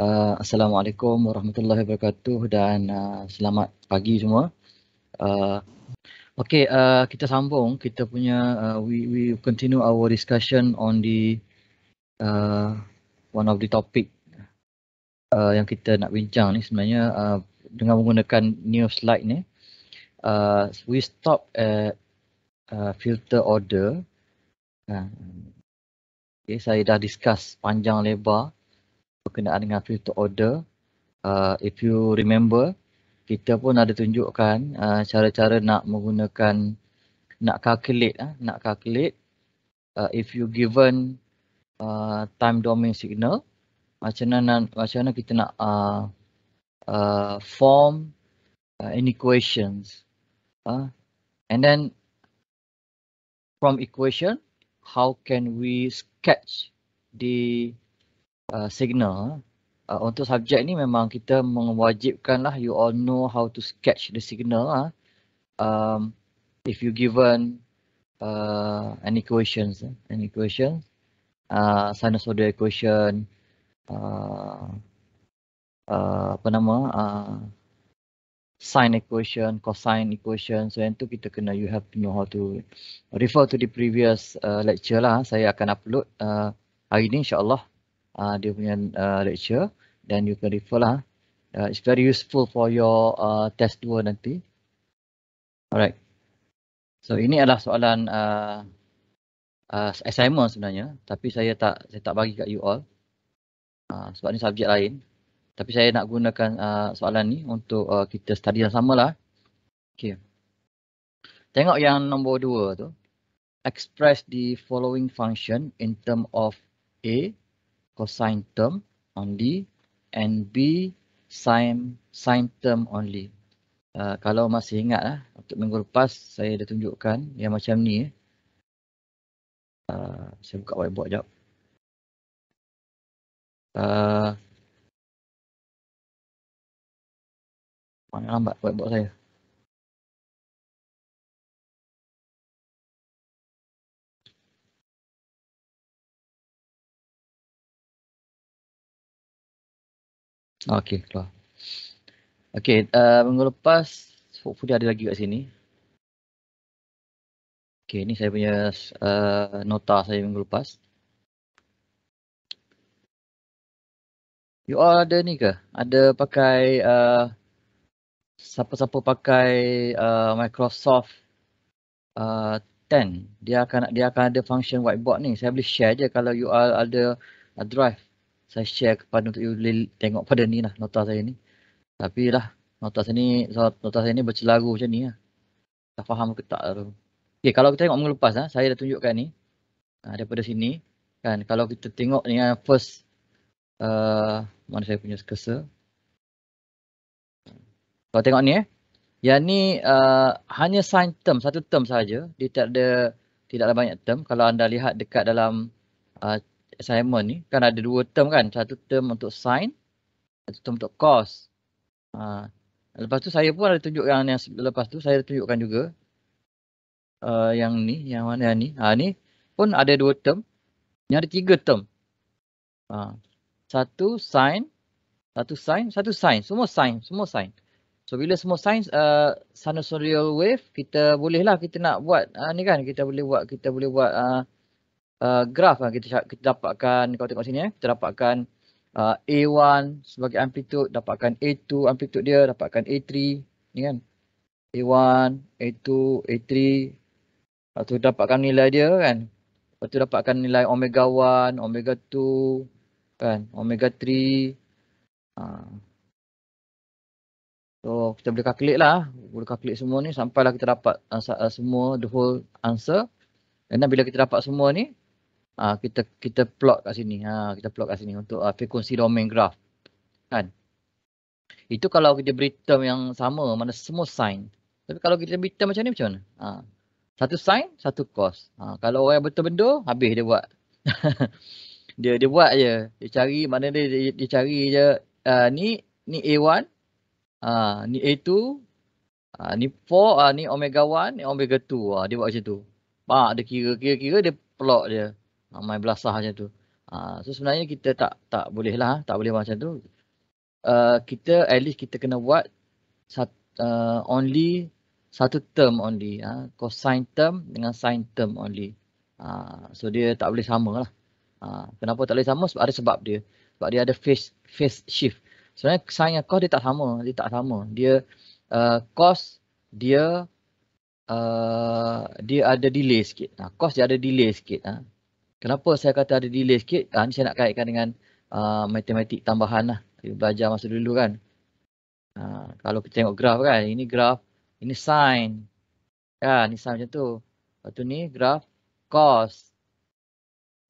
Uh, Assalamualaikum warahmatullahi wabarakatuh dan uh, selamat pagi semua. Uh, okay, uh, kita sambung. Kita punya, uh, we, we continue our discussion on the uh, one of the topic uh, yang kita nak bincang ni sebenarnya uh, dengan menggunakan new slide ni. Uh, we stop at uh, filter order. Uh, okay, saya dah discuss panjang lebar berkenaan dengan free to order. Uh, if you remember, kita pun ada tunjukkan uh, cara-cara uh, nak menggunakan, nak calculate, uh, nak calculate uh, if you given uh, time domain signal, macam mana, macam mana kita nak uh, uh, form uh, an equations. Uh, and then from equation, how can we sketch the Uh, signal. Uh, untuk subjek ni memang kita lah you all know how to sketch the signal lah. Um, if you given uh, an equations, any equations uh, sinusoidal equation, uh, uh, apa nama, uh, sine equation, cosine equation, so yang tu kita kena you have to know how to refer to the previous uh, lecture lah. Saya akan upload uh, hari ni insyaAllah uh, dia punya uh, lecture dan you can refer lah. Uh, it's very useful for your uh, test dua nanti. Alright. So ini adalah soalan uh, uh, assignment sebenarnya tapi saya tak saya tak bagi kat you all. Uh, sebab ni subjek lain. Tapi saya nak gunakan uh, soalan ni untuk uh, kita study yang sama lah. Okay. Tengok yang nombor dua tu. Express the following function in term of A cosine term only and B sine sine term only. Uh, kalau masih ingat lah, untuk minggu lepas saya dah tunjukkan yang macam ni. Eh. Uh, saya buka whiteboard sekejap. Uh, Mana lambat whiteboard saya. Okey, keluar. Okey, uh, minggu lepas hopefully ada lagi kat sini. Okey, ni saya punya uh, nota saya minggu lepas. You all ada ni ke? Ada pakai uh, siapa-siapa uh, pakai uh, Microsoft uh, 10. Dia akan dia akan ada function whiteboard ni. Saya boleh share je kalau you all ada uh, drive saya share kepada untuk you boleh tengok pada ni lah nota saya ni. Tapi lah nota saya ni, so nota saya ni bercelaru macam ni lah. Tak faham ke tak lah tu. Okay, kalau kita tengok minggu lepas lah, saya dah tunjukkan ni. Ha, daripada sini. Kan, kalau kita tengok ni lah first. Uh, mana saya punya cursor. Kalau tengok ni eh. Yang ni uh, hanya sign term, satu term saja. Dia tak ada, tidak ada banyak term. Kalau anda lihat dekat dalam uh, assignment ni kan ada dua term kan. Satu term untuk sign, satu term untuk cost. Ha. Lepas tu saya pun ada tunjuk yang yang lepas tu saya tunjukkan juga uh, yang ni, yang mana yang ni. Ha, ni pun ada dua term. Ni ada tiga term. Ha. Satu sign, satu sign, satu sign. Semua sign, semua sign. So bila semua sign, uh, sinusoidal wave, kita bolehlah kita nak buat uh, ni kan. Kita boleh buat, kita boleh buat uh, uh, graf kan lah kita, kita dapatkan kalau tengok sini eh kita dapatkan uh, A1 sebagai amplitude dapatkan A2 amplitude dia dapatkan A3 ni kan A1 A2 A3 lepas tu dapatkan nilai dia kan lepas tu dapatkan nilai omega 1 omega 2 kan omega 3 ha. So kita boleh calculate lah, boleh calculate semua ni sampailah kita dapat uh, uh semua the whole answer. And bila kita dapat semua ni, uh, kita kita plot kat sini. Ha, kita plot kat sini untuk uh, ah, frequency domain graph. Kan? Itu kalau kita beri term yang sama, mana semua sign. Tapi kalau kita beri term macam ni, macam mana? Ha. Satu sign, satu cost. Ha. Kalau orang betul benda, habis dia buat. dia dia buat je. Dia cari, mana dia, dia, dia cari je. Uh, ni, ni A1, uh, ni A2, uh, ni 4, uh, ni omega 1, ni omega 2. Uh, dia buat macam tu. Ha, dia kira-kira dia plot dia. Ramai ah, belasah macam tu. Ha, so sebenarnya kita tak tak boleh lah. Tak boleh macam tu. Uh, kita at least kita kena buat sat, uh, only satu term only. Ha. Cosine term dengan sine term only. Ha, so dia tak boleh sama lah. Ha, kenapa tak boleh sama? Sebab ada sebab dia. Sebab dia ada phase, phase shift. Sebenarnya sine dan cos dia tak sama. Dia tak sama. Dia uh, cos dia uh, dia ada delay sikit. Ha, cos dia ada delay sikit. Ha. Kenapa saya kata ada delay sikit? Ha, ah, ini saya nak kaitkan dengan uh, matematik tambahan lah. Kita belajar masa dulu kan. Uh, kalau kita tengok graf kan, ini graf, ini sine. Ya, ini sine macam tu. Lepas tu ni graf cos.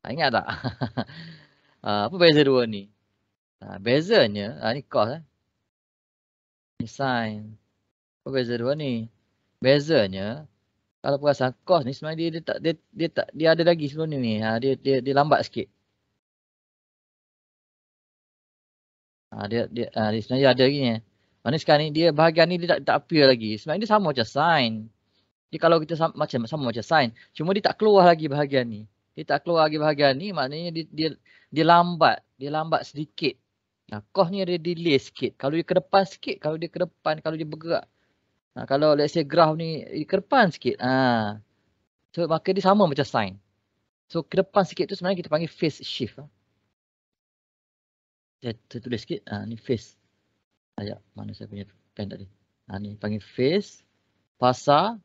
Ah, ingat tak? uh, apa beza dua ni? Uh, bezanya, uh, ini cos. Eh? Ini sine. Apa beza dua ni? Bezanya, kalau perasan cost ni sebenarnya dia, dia tak dia dia tak dia ada lagi sebelum ni ni. Ha, dia, dia dia lambat sikit. Ha, dia dia, ha, dia sebenarnya ada lagi ni. Mana sekarang ni dia bahagian ni dia tak tak appear lagi. Sebenarnya dia sama macam sign. Dia kalau kita sama, macam sama macam sign. Cuma dia tak keluar lagi bahagian ni. Dia tak keluar lagi bahagian ni maknanya dia dia dia lambat. Dia lambat sedikit. Nah, cost ni ada delay sikit. Kalau dia ke depan sikit, kalau dia ke depan, kalau dia bergerak Ha, kalau let's say graf ni eh, kerpan sikit. Ha. So maka dia sama macam sign. So ke depan sikit tu sebenarnya kita panggil phase shift. Ha. Saya tertulis sikit. Ha, ni phase. Ayah, mana saya punya pen tadi. Ha, ni panggil phase. Fasa.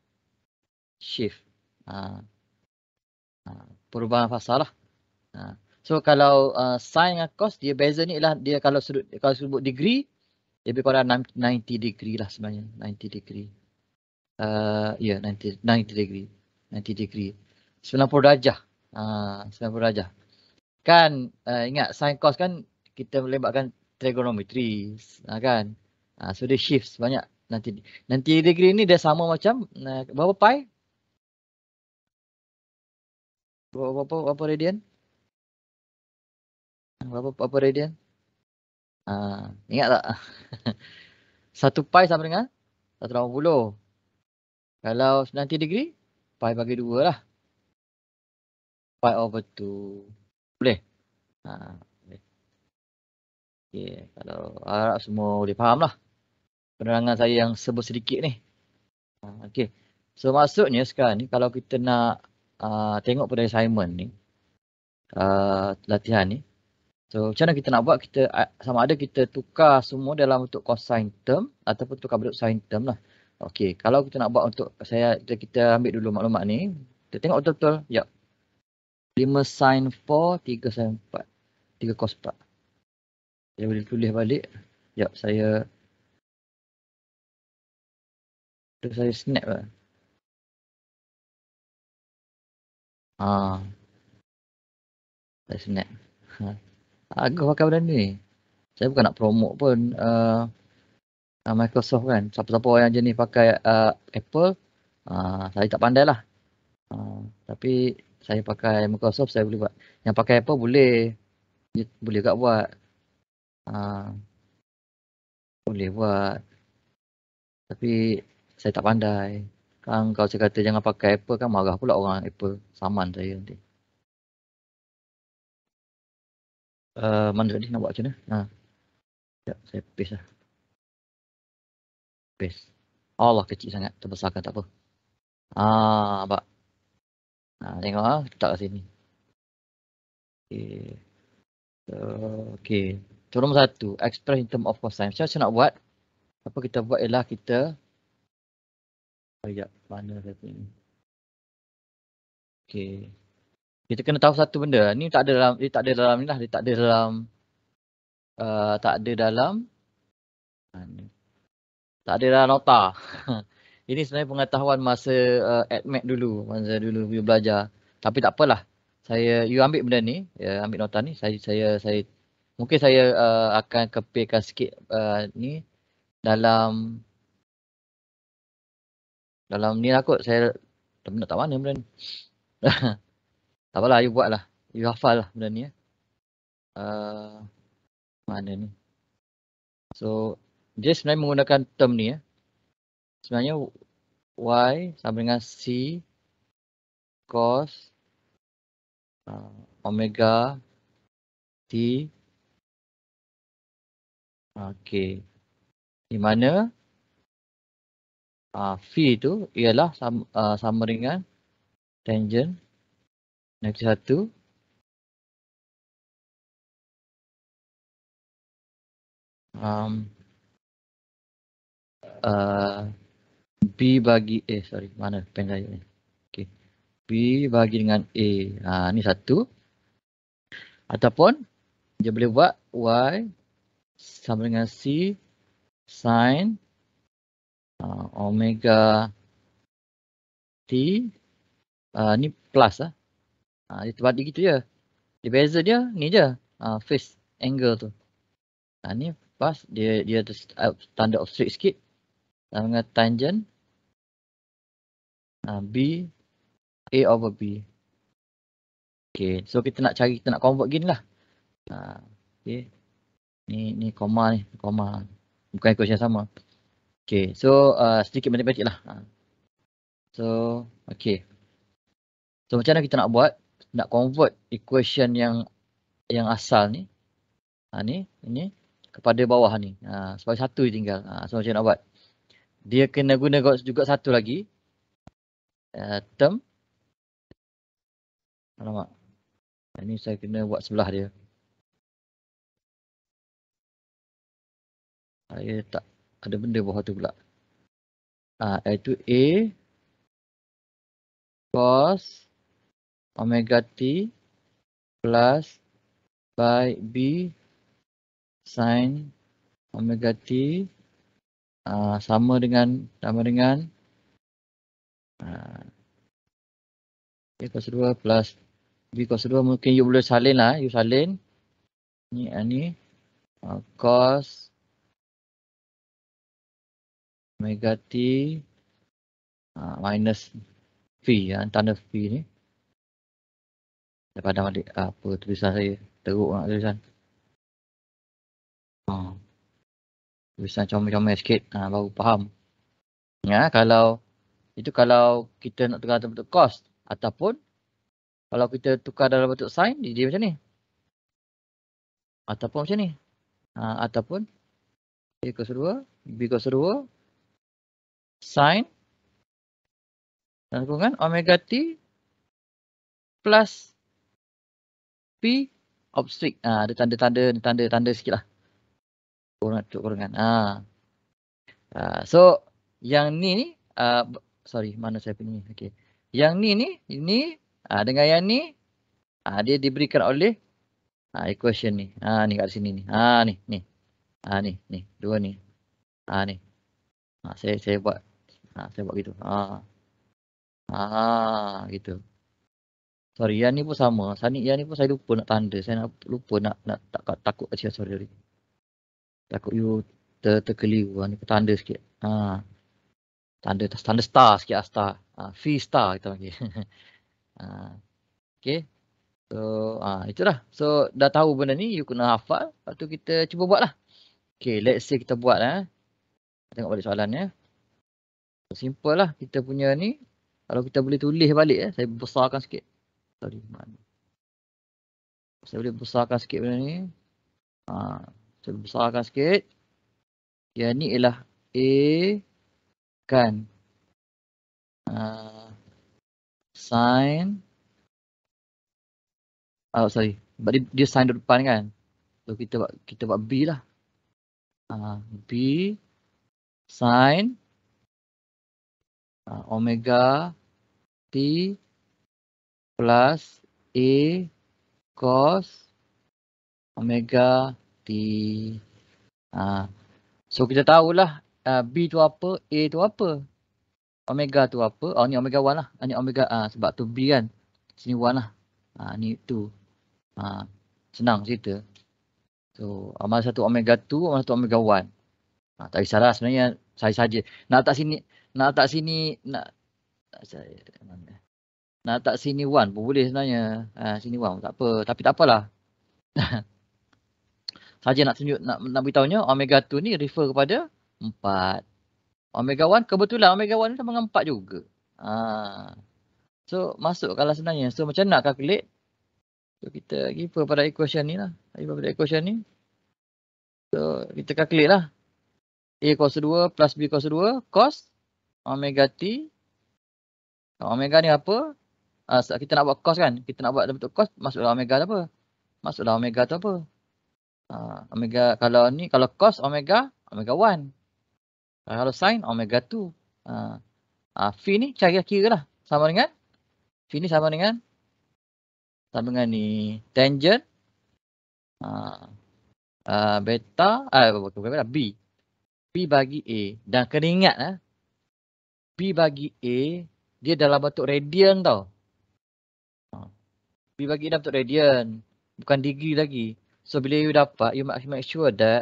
Shift. Ha. Ha, perubahan fasa lah. Ha. So kalau uh, sign dengan cos dia beza ni ialah dia kalau sudut kalau sebut degree lebih kurang 90 degree lah sebenarnya 90 degree uh, ya yeah, 90 90 degree 90 degree 90 darjah ah uh, 90 darjah kan uh, ingat sin cos kan kita melibatkan trigonometri uh, kan uh, so dia shift banyak nanti nanti degree ni dia sama macam uh, berapa pi berapa berapa radian berapa berapa radian Uh, ingat tak? Satu pi sama dengan 180. Kalau 90 degree, pi bagi dua lah. Pi over 2. Boleh? Uh, boleh. Okay, kalau harap semua boleh faham lah. Penerangan saya yang sebut sedikit ni. Uh, ah, okay. So maksudnya sekarang ni kalau kita nak uh, tengok pada assignment ni. Uh, latihan ni. So macam mana kita nak buat kita sama ada kita tukar semua dalam bentuk cosine term ataupun tukar bentuk sine term lah. Okey, kalau kita nak buat untuk saya kita, kita ambil dulu maklumat ni. Kita tengok betul-betul. Ya. Yep. 5 sin 4 3 sin 4. 3 cos 4. Saya boleh tulis balik. Ya, saya tu saya snap lah. Ah. Saya snap. Ha. Aku pakai benda ni. Saya bukan nak promote pun uh, uh Microsoft kan. Siapa-siapa yang jenis pakai uh, Apple, uh, saya tak pandai lah. Uh, tapi saya pakai Microsoft, saya boleh buat. Yang pakai Apple boleh. Boleh juga buat. Uh, boleh buat. Tapi saya tak pandai. Kan kalau saya kata jangan pakai Apple kan marah pula orang Apple saman saya nanti. uh, mana tadi nak buat macam mana? Ha. Sekejap, saya paste lah. Paste. Allah kecil sangat, terbesarkan tak apa. Ah, nampak? Ha, tengok lah, letak kat sini. Okay. So, okay. So, nombor satu, express in term of cosine. Macam mana nak buat? Apa kita buat ialah kita Sekejap, mana saya punya ni? Okay kita kena tahu satu benda ni tak ada dalam dia tak ada dalam nilah dia tak ada dalam uh, tak ada dalam ha, tak ada dalam nota ini sebenarnya pengetahuan masa uh, admit dulu masa dulu you belajar tapi tak apalah saya you ambil benda ni ya ambil nota ni saya saya saya mungkin saya uh, akan kepilkan sikit uh, ni dalam dalam ni lah kot saya tak benda tak mana benda ni Tak apalah, you buat lah. You hafal lah benda ni. Ya. Uh, mana ni? So, dia sebenarnya menggunakan term ni. Ya. Sebenarnya, Y sama dengan C cos uh, omega T Okay. Di mana uh, V tu ialah sama, uh, sama dengan tangent Negatif satu, Um, uh, B bagi A. Sorry, mana pen saya ni? Okay. B bagi dengan A. Ha, ni satu. Ataupun, dia boleh buat Y sama dengan C sin uh, omega T. Uh, ni plus lah. Ha, dia terbalik gitu je. Dia beza dia ni je. Ha, face angle tu. Ha, ni pas dia dia standard of straight sikit. Sama dengan tangent. Ha, B. A over B. Okay. So kita nak cari kita nak convert gini lah. Ha, okay. Ni ni koma ni. Koma. Bukan ikut yang sama. Okay. So uh, sedikit matematik lah. Ha. So okay. So macam mana kita nak buat? nak convert equation yang yang asal ni ha, ni ini kepada bawah ni ha, sebab satu je tinggal ha, so macam nak buat dia kena guna juga satu lagi uh, term alamak ini ha, saya kena buat sebelah dia saya tak ada benda bawah tu pula ha, iaitu A cos omega t plus by b sine omega t uh, sama dengan sama dengan uh, a cos 2 plus b cos 2 mungkin you boleh salin lah you salin ni ani uh, uh, cos omega t uh, minus v ya, tanda v ni saya pandang balik apa tulisan saya. Teruk nak lah tulisan. Ha. Tulisan comel-comel sikit ha, baru faham. Ya, kalau itu kalau kita nak tukar dalam bentuk cost ataupun kalau kita tukar dalam bentuk sign dia, dia macam ni. Ataupun macam ni. Ha, ataupun A kos 2, B kos 2 sign, dan kurungan omega t plus P obstruct ah, ada tanda-tanda tanda-tanda sikitlah kurang tu kurangan ah ha. so yang ni ni uh, sorry mana saya punya okey yang ni ni ini uh, dengan yang ni uh, dia diberikan oleh uh, equation ni Ah, ni kat sini ni Ah, ni ni ah, ni ni dua ni Ah, ni ha saya saya buat ha saya buat gitu Ah, ah, gitu Sorry, yang ni pun sama. Sanik yang ni pun saya lupa nak tanda. Saya nak lupa nak nak tak, takut kecil sorry, sorry. Takut you ter, terkeliru. Ni pun tanda sikit. Ha. Tanda, tanda star sikit ah, star. Ha. Fee star kita panggil. ha. Okay. So, ha, itulah. So, dah tahu benda ni, you kena hafal. Lepas tu kita cuba buat lah, Okay, let's say kita buat. Ha. Tengok balik soalan ya. Simple lah. Kita punya ni. Kalau kita boleh tulis balik. Ya. Saya besarkan sikit atau di mana. Saya boleh besarkan sikit benda ni. Ha, saya boleh besarkan sikit. Yang ni ialah A kan. Ha, sign. Oh sorry. Dia, dia sign depan kan. So kita buat, kita buat B lah. Ha, B sign. Ha, omega T plus A cos omega T. Ha. So kita tahulah uh, B tu apa, A tu apa. Omega tu apa. Oh ni omega 1 lah. Ah, ni omega uh, sebab tu B kan. Sini 1 lah. Uh, ni 2. Uh, senang cerita. So amal satu omega 2, amal satu omega 1. Ha, tak kisahlah sebenarnya saya saja. Nak tak sini, nak tak sini, nak saya mana. Nak tak sini one pun boleh sebenarnya. Ha, sini one tak apa. Tapi tak apalah. Saja nak tunjuk, nak, nak beritahunya omega 2 ni refer kepada 4. Omega 1 kebetulan omega 1 ni sama dengan 4 juga. Ha. So kalau sebenarnya. So macam mana nak calculate? So kita refer pada equation ni lah. Refer pada equation ni. So kita calculate lah. A cos 2 plus B cos 2 cos omega T. Omega ni apa? Uh, kita nak buat kos kan. Kita nak buat bentuk kos masuklah omega tu apa. Masuklah omega tu apa. Uh, omega kalau ni kalau cos omega omega 1. Kalau sin omega 2. Uh, uh, phi ni cara kira lah. Sama dengan. Phi ni sama dengan. Sama dengan ni. Tangent. Uh, uh, beta. Uh, bukan beta. B. B bagi A. Dan kena ingat. Eh. B bagi A. Dia dalam bentuk radian tau. B bagi 6 untuk radian. Bukan degree lagi. So bila you dapat, you make sure that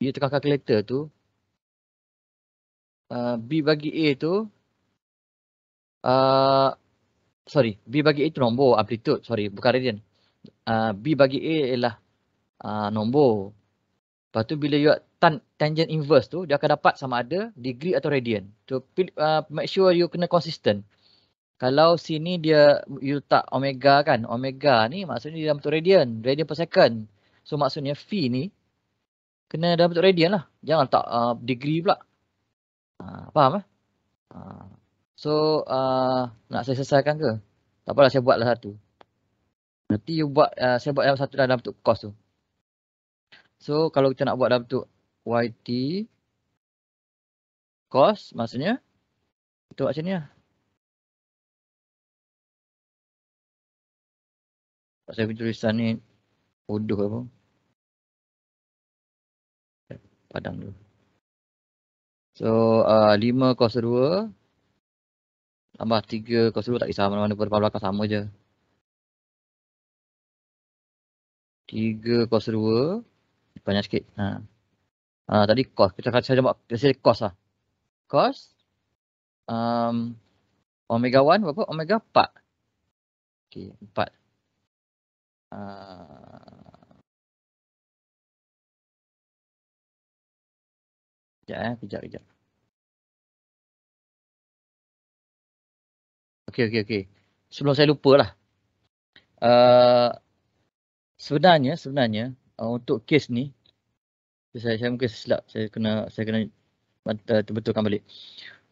you tekan calculator tu. Uh, B bagi A tu. Uh, sorry, B bagi A tu nombor amplitude. Sorry, bukan radian. Uh, B bagi A ialah uh, nombor. Lepas tu bila you tan tangent inverse tu, dia akan dapat sama ada degree atau radian. So uh, make sure you kena consistent. Kalau sini dia you tak omega kan. Omega ni maksudnya dia dalam bentuk radian. Radian per second. So maksudnya phi ni kena dalam bentuk radian lah. Jangan tak uh, degree pula. Uh, faham eh? Uh, so uh, nak saya selesaikan ke? Tak apalah saya buatlah satu. Nanti you buat uh, saya buat yang satu dalam bentuk cos tu. So kalau kita nak buat dalam bentuk yt cos maksudnya itu macam ni lah. Ya. saya aku tulisan ni bodoh apa. Padang dulu. So uh, lima uh, dua tambah tiga kos dua tak kisah mana-mana pun depan belakang sama je. Tiga kos dua banyak sikit. Ha. Ha, tadi kos. Kita kata saya buat kos lah. Kos. Um, omega 1 berapa? Omega 4. Okay, 4. Sekejap ah. ya, eh. kejap, kejap. Okey, okey, okey. Sebelum saya lupa lah. Uh, sebenarnya, sebenarnya uh, untuk kes ni, saya, saya mungkin silap, saya kena saya kena uh, betulkan balik.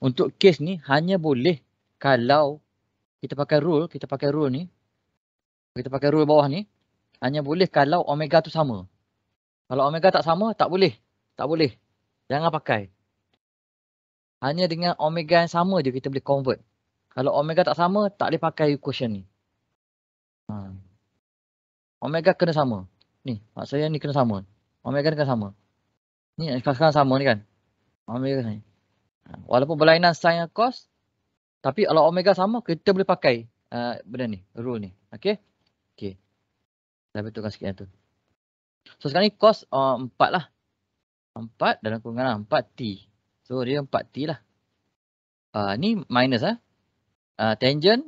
Untuk kes ni hanya boleh kalau kita pakai rule, kita pakai rule ni, kita pakai rule bawah ni hanya boleh kalau omega tu sama. Kalau omega tak sama tak boleh. Tak boleh. Jangan pakai. Hanya dengan omega yang sama je kita boleh convert. Kalau omega tak sama tak boleh pakai equation ni. Hmm. Omega kena sama. Ni maksudnya ni kena sama. Omega kena sama. Ni sekarang sama ni kan. Omega ni. Ha. Walaupun berlainan sign cos tapi kalau omega sama kita boleh pakai uh, benda ni rule ni. Okay. Okey. Tapi tukar sikit yang tu. So sekarang ni cos uh, 4 lah. 4 dalam kurungan 4t. Lah. So dia 4t lah. Uh, ni minus lah. Uh, tangent.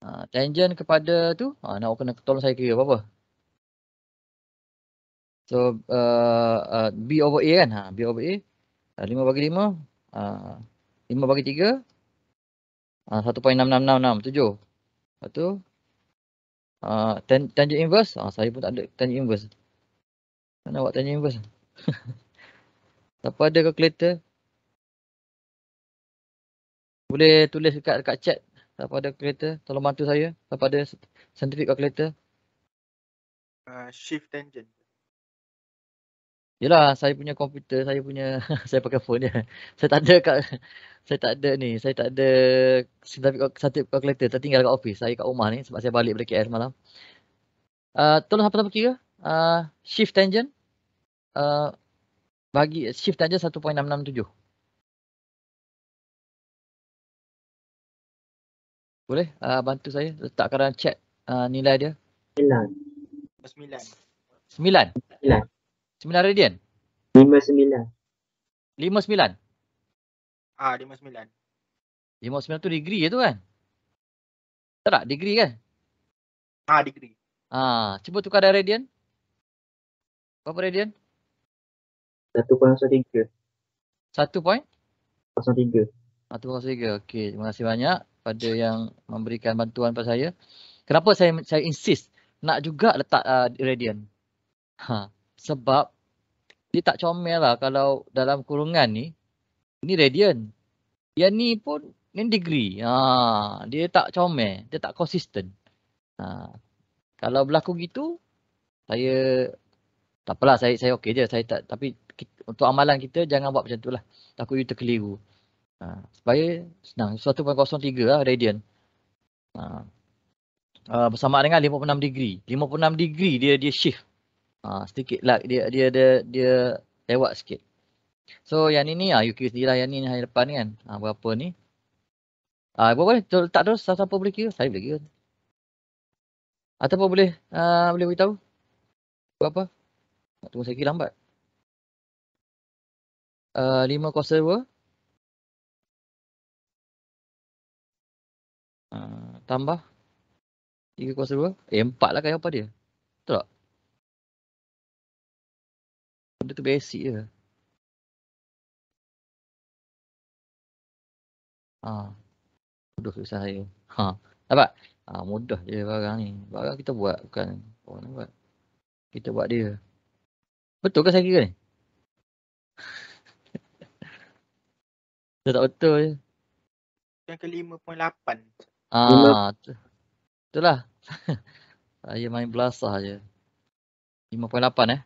Uh, tangent kepada tu. Uh, nak kena tolong saya kira apa-apa. So uh, uh, b over a kan. Ha, b over a. Uh, 5 bagi 5. Uh, 5 bagi 3. Uh, 1.66667. Lepas tu Uh, tan tanjik inverse? Uh, saya pun tak ada tanjik inverse. Mana awak tanjik inverse? Siapa ada calculator? Boleh tulis dekat, dekat chat. Siapa ada calculator? Tolong bantu saya. Siapa ada scientific calculator? Uh, shift tangent. Yelah, saya punya komputer, saya punya, saya pakai phone je. Saya tak ada kat, saya tak ada ni, saya tak ada certificate, satu calculator. Saya tinggal kat office, saya kat rumah ni sebab saya balik dari KL semalam. Uh, ah, tolong apa-apa kira, uh, shift tangent, uh, bagi shift tangent 1.667. Boleh uh, bantu saya letakkan dalam chat uh, nilai dia? 9. 9. 9. 9. Sembilan radian? Lima sembilan. Lima sembilan? Ah, lima sembilan. Lima sembilan tu degree je tu kan? Tak tak? Degree kan? Ah, degree. Ah, cuba tukar dari radian. Berapa radian? Satu poin satu tiga. Satu poin? Satu tiga. Satu point ah, tiga. Okey, terima kasih banyak pada yang memberikan bantuan pada saya. Kenapa saya saya insist nak juga letak uh, radian? Ha, sebab dia tak comel lah kalau dalam kurungan ni Ini radian yang ni pun ni degree ha, dia tak comel dia tak konsisten ha, kalau berlaku gitu saya tak apalah saya saya okey je saya tak tapi untuk amalan kita jangan buat macam tu lah takut you terkeliru ha, supaya senang 1.03 lah radian ha, uh, bersama dengan 56 degree 56 degree dia dia shift Ha, sedikit lag dia, dia dia dia lewat sikit. So yang ni ni ah UQ sendiri lah yang ni hari depan ni kan. Ha, berapa ni? Ah ha, boleh tak terus siapa boleh kira? Saya boleh kira. Ataupun boleh uh, boleh beritahu? Berapa? Nak tunggu saya kira lambat. Uh, 502. Uh, tambah. 302. Eh 4 lah kaya apa dia. Betul tak? benda tu basic je. Ha. Mudah susah saya. Ha. Nampak? Ha, mudah je barang ni. Barang kita buat bukan orang nak buat. Kita buat dia. Betul ke saya kira ni? Dia tak betul je. Yang ke 5.8. Ah, tu, lah saya main belasah je. 5.8 eh.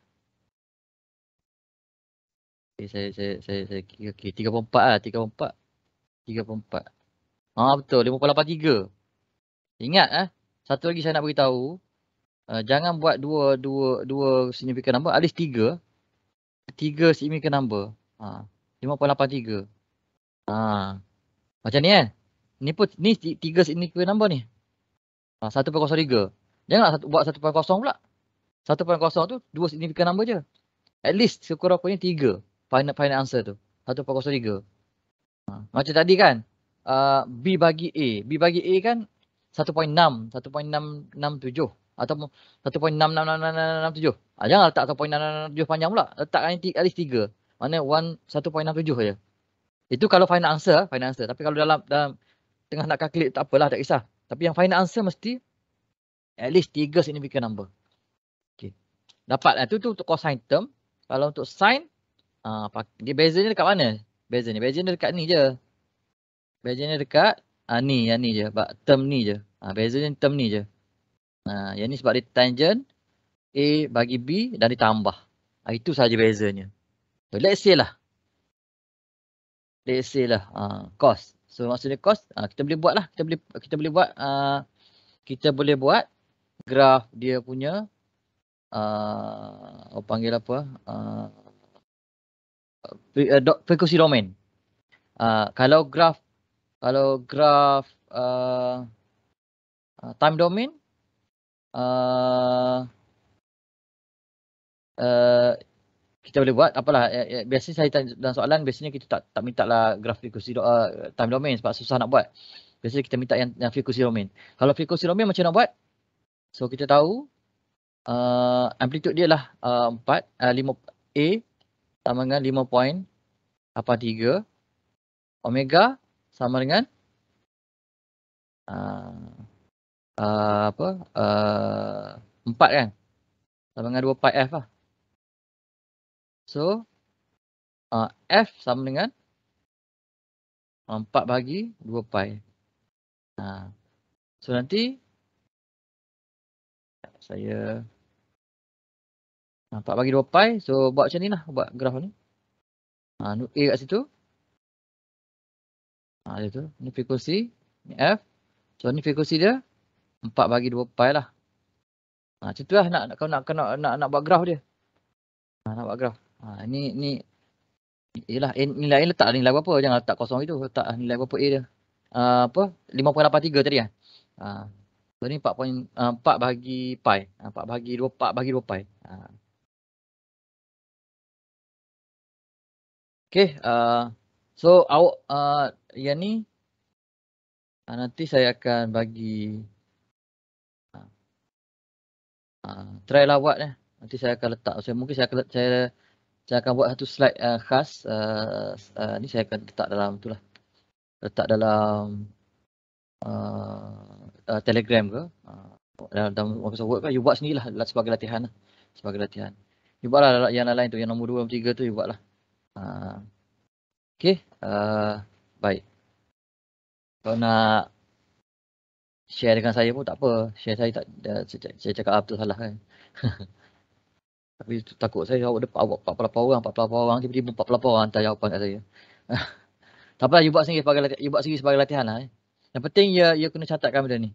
Okay, saya saya saya saya okey 34 lah 34. 34. Ah ha, betul 583. Ingat eh satu lagi saya nak beritahu uh, jangan buat dua dua dua signifikan number at least tiga tiga significant number. Ha 583. Ha macam ni eh. Ni pun ni tiga signifikan number ni. Ha 103. Janganlah satu buat 1.0 pula. 1.0 tu dua signifikan number je. At least sekurang-kurangnya tiga final final answer tu. 1.03. Ha. Macam tadi kan, uh, B bagi A. B bagi A kan 1.6, 1.667 ataupun 1.66667. Ha, ah, jangan letak 1.667 panjang pula. Letak kan at least 3. Mana 1.67 je. Itu kalau final answer, ah, final answer. Tapi kalau dalam dalam tengah nak calculate tak apalah, tak kisah. Tapi yang final answer mesti at least 3 significant number. Okay. dapatlah lah. Itu tu untuk cosine term. Kalau untuk sine, Ah, uh, dia bezanya dekat mana? Bezanya, bezanya dekat ni je. Bezanya dekat uh, ni, yang ni je. Bak term ni je. Ah, uh, bezanya term ni je. Ah, uh, yang ni sebab dia tangent A bagi B dan ditambah. Uh, itu saja bezanya. So, let's say lah. Let's say lah. Ah, uh, cost. So maksudnya cost, uh, kita boleh buat lah. Kita boleh, kita boleh buat. Ah, uh, kita boleh buat graf dia punya. Ah, uh, apa panggil apa? Ah. Uh, frekuensi uh, domain. Uh, kalau graf kalau graf uh, uh, time domain uh, uh, kita boleh buat apalah ya, ya, biasanya saya tanya dalam soalan biasanya kita tak tak minta lah graf frekuensi uh, time domain sebab susah nak buat. Biasanya kita minta yang, yang frekuensi domain. Kalau frekuensi domain macam nak buat? So kita tahu uh, amplitude dia lah uh, 4 uh, 5 A sama dengan 5.83. Omega sama dengan uh, uh, apa? Uh, ah, 4 kan? Sama dengan 2 pi F lah. So, uh, F sama dengan 4 bagi 2 pi. Uh, so, nanti saya 4 bagi 2 pi. So buat macam ni lah. Buat graf ni. Ha, A kat situ. Ha, dia tu. Ni frekuensi. Ni F. So ni frekuensi dia. 4 bagi 2 pi lah. Ha, macam tu lah nak, nak, nak, nak, nak, nak buat graf dia. Ha, nak buat graf. Ha, ni ni. Yelah eh, nilai letak nilai berapa. Jangan letak kosong itu, Letak nilai berapa A dia. Uh, apa? 5.83 tadi kan. Ha. So ni 4, 4 bahagi pi. 4 bahagi 2, 4 bahagi 2 pi. Ha. Okay, uh, so awak uh, yang ni uh, nanti saya akan bagi uh, uh, try lawat ni. Eh. Nanti saya akan letak. So, mungkin saya akan letak, saya saya akan buat satu slide uh, khas. Uh, uh, ni saya akan letak dalam tu lah. Letak dalam uh, uh, Telegram ke? Uh, dalam, dalam Microsoft Word ke? You buat sendiri lah sebagai latihan. Lah, sebagai latihan. You buat lah yang lain-lain tu. Yang nombor dua, nombor 3 tu you buat lah. Ah. okay, uh, ah, baik. Kalau nak share dengan saya pun tak apa. Share saya tak, saya cakap apa tu salah kan. Tapi takut saya jawab depan awak 48 orang, 48 orang, tiba-tiba 48 orang hantar jawapan kat saya. tak apa, you buat sendiri sebagai, you buat sendiri sebagai latihan lah. Eh. Yang penting, ya, you ya kena catatkan benda ni.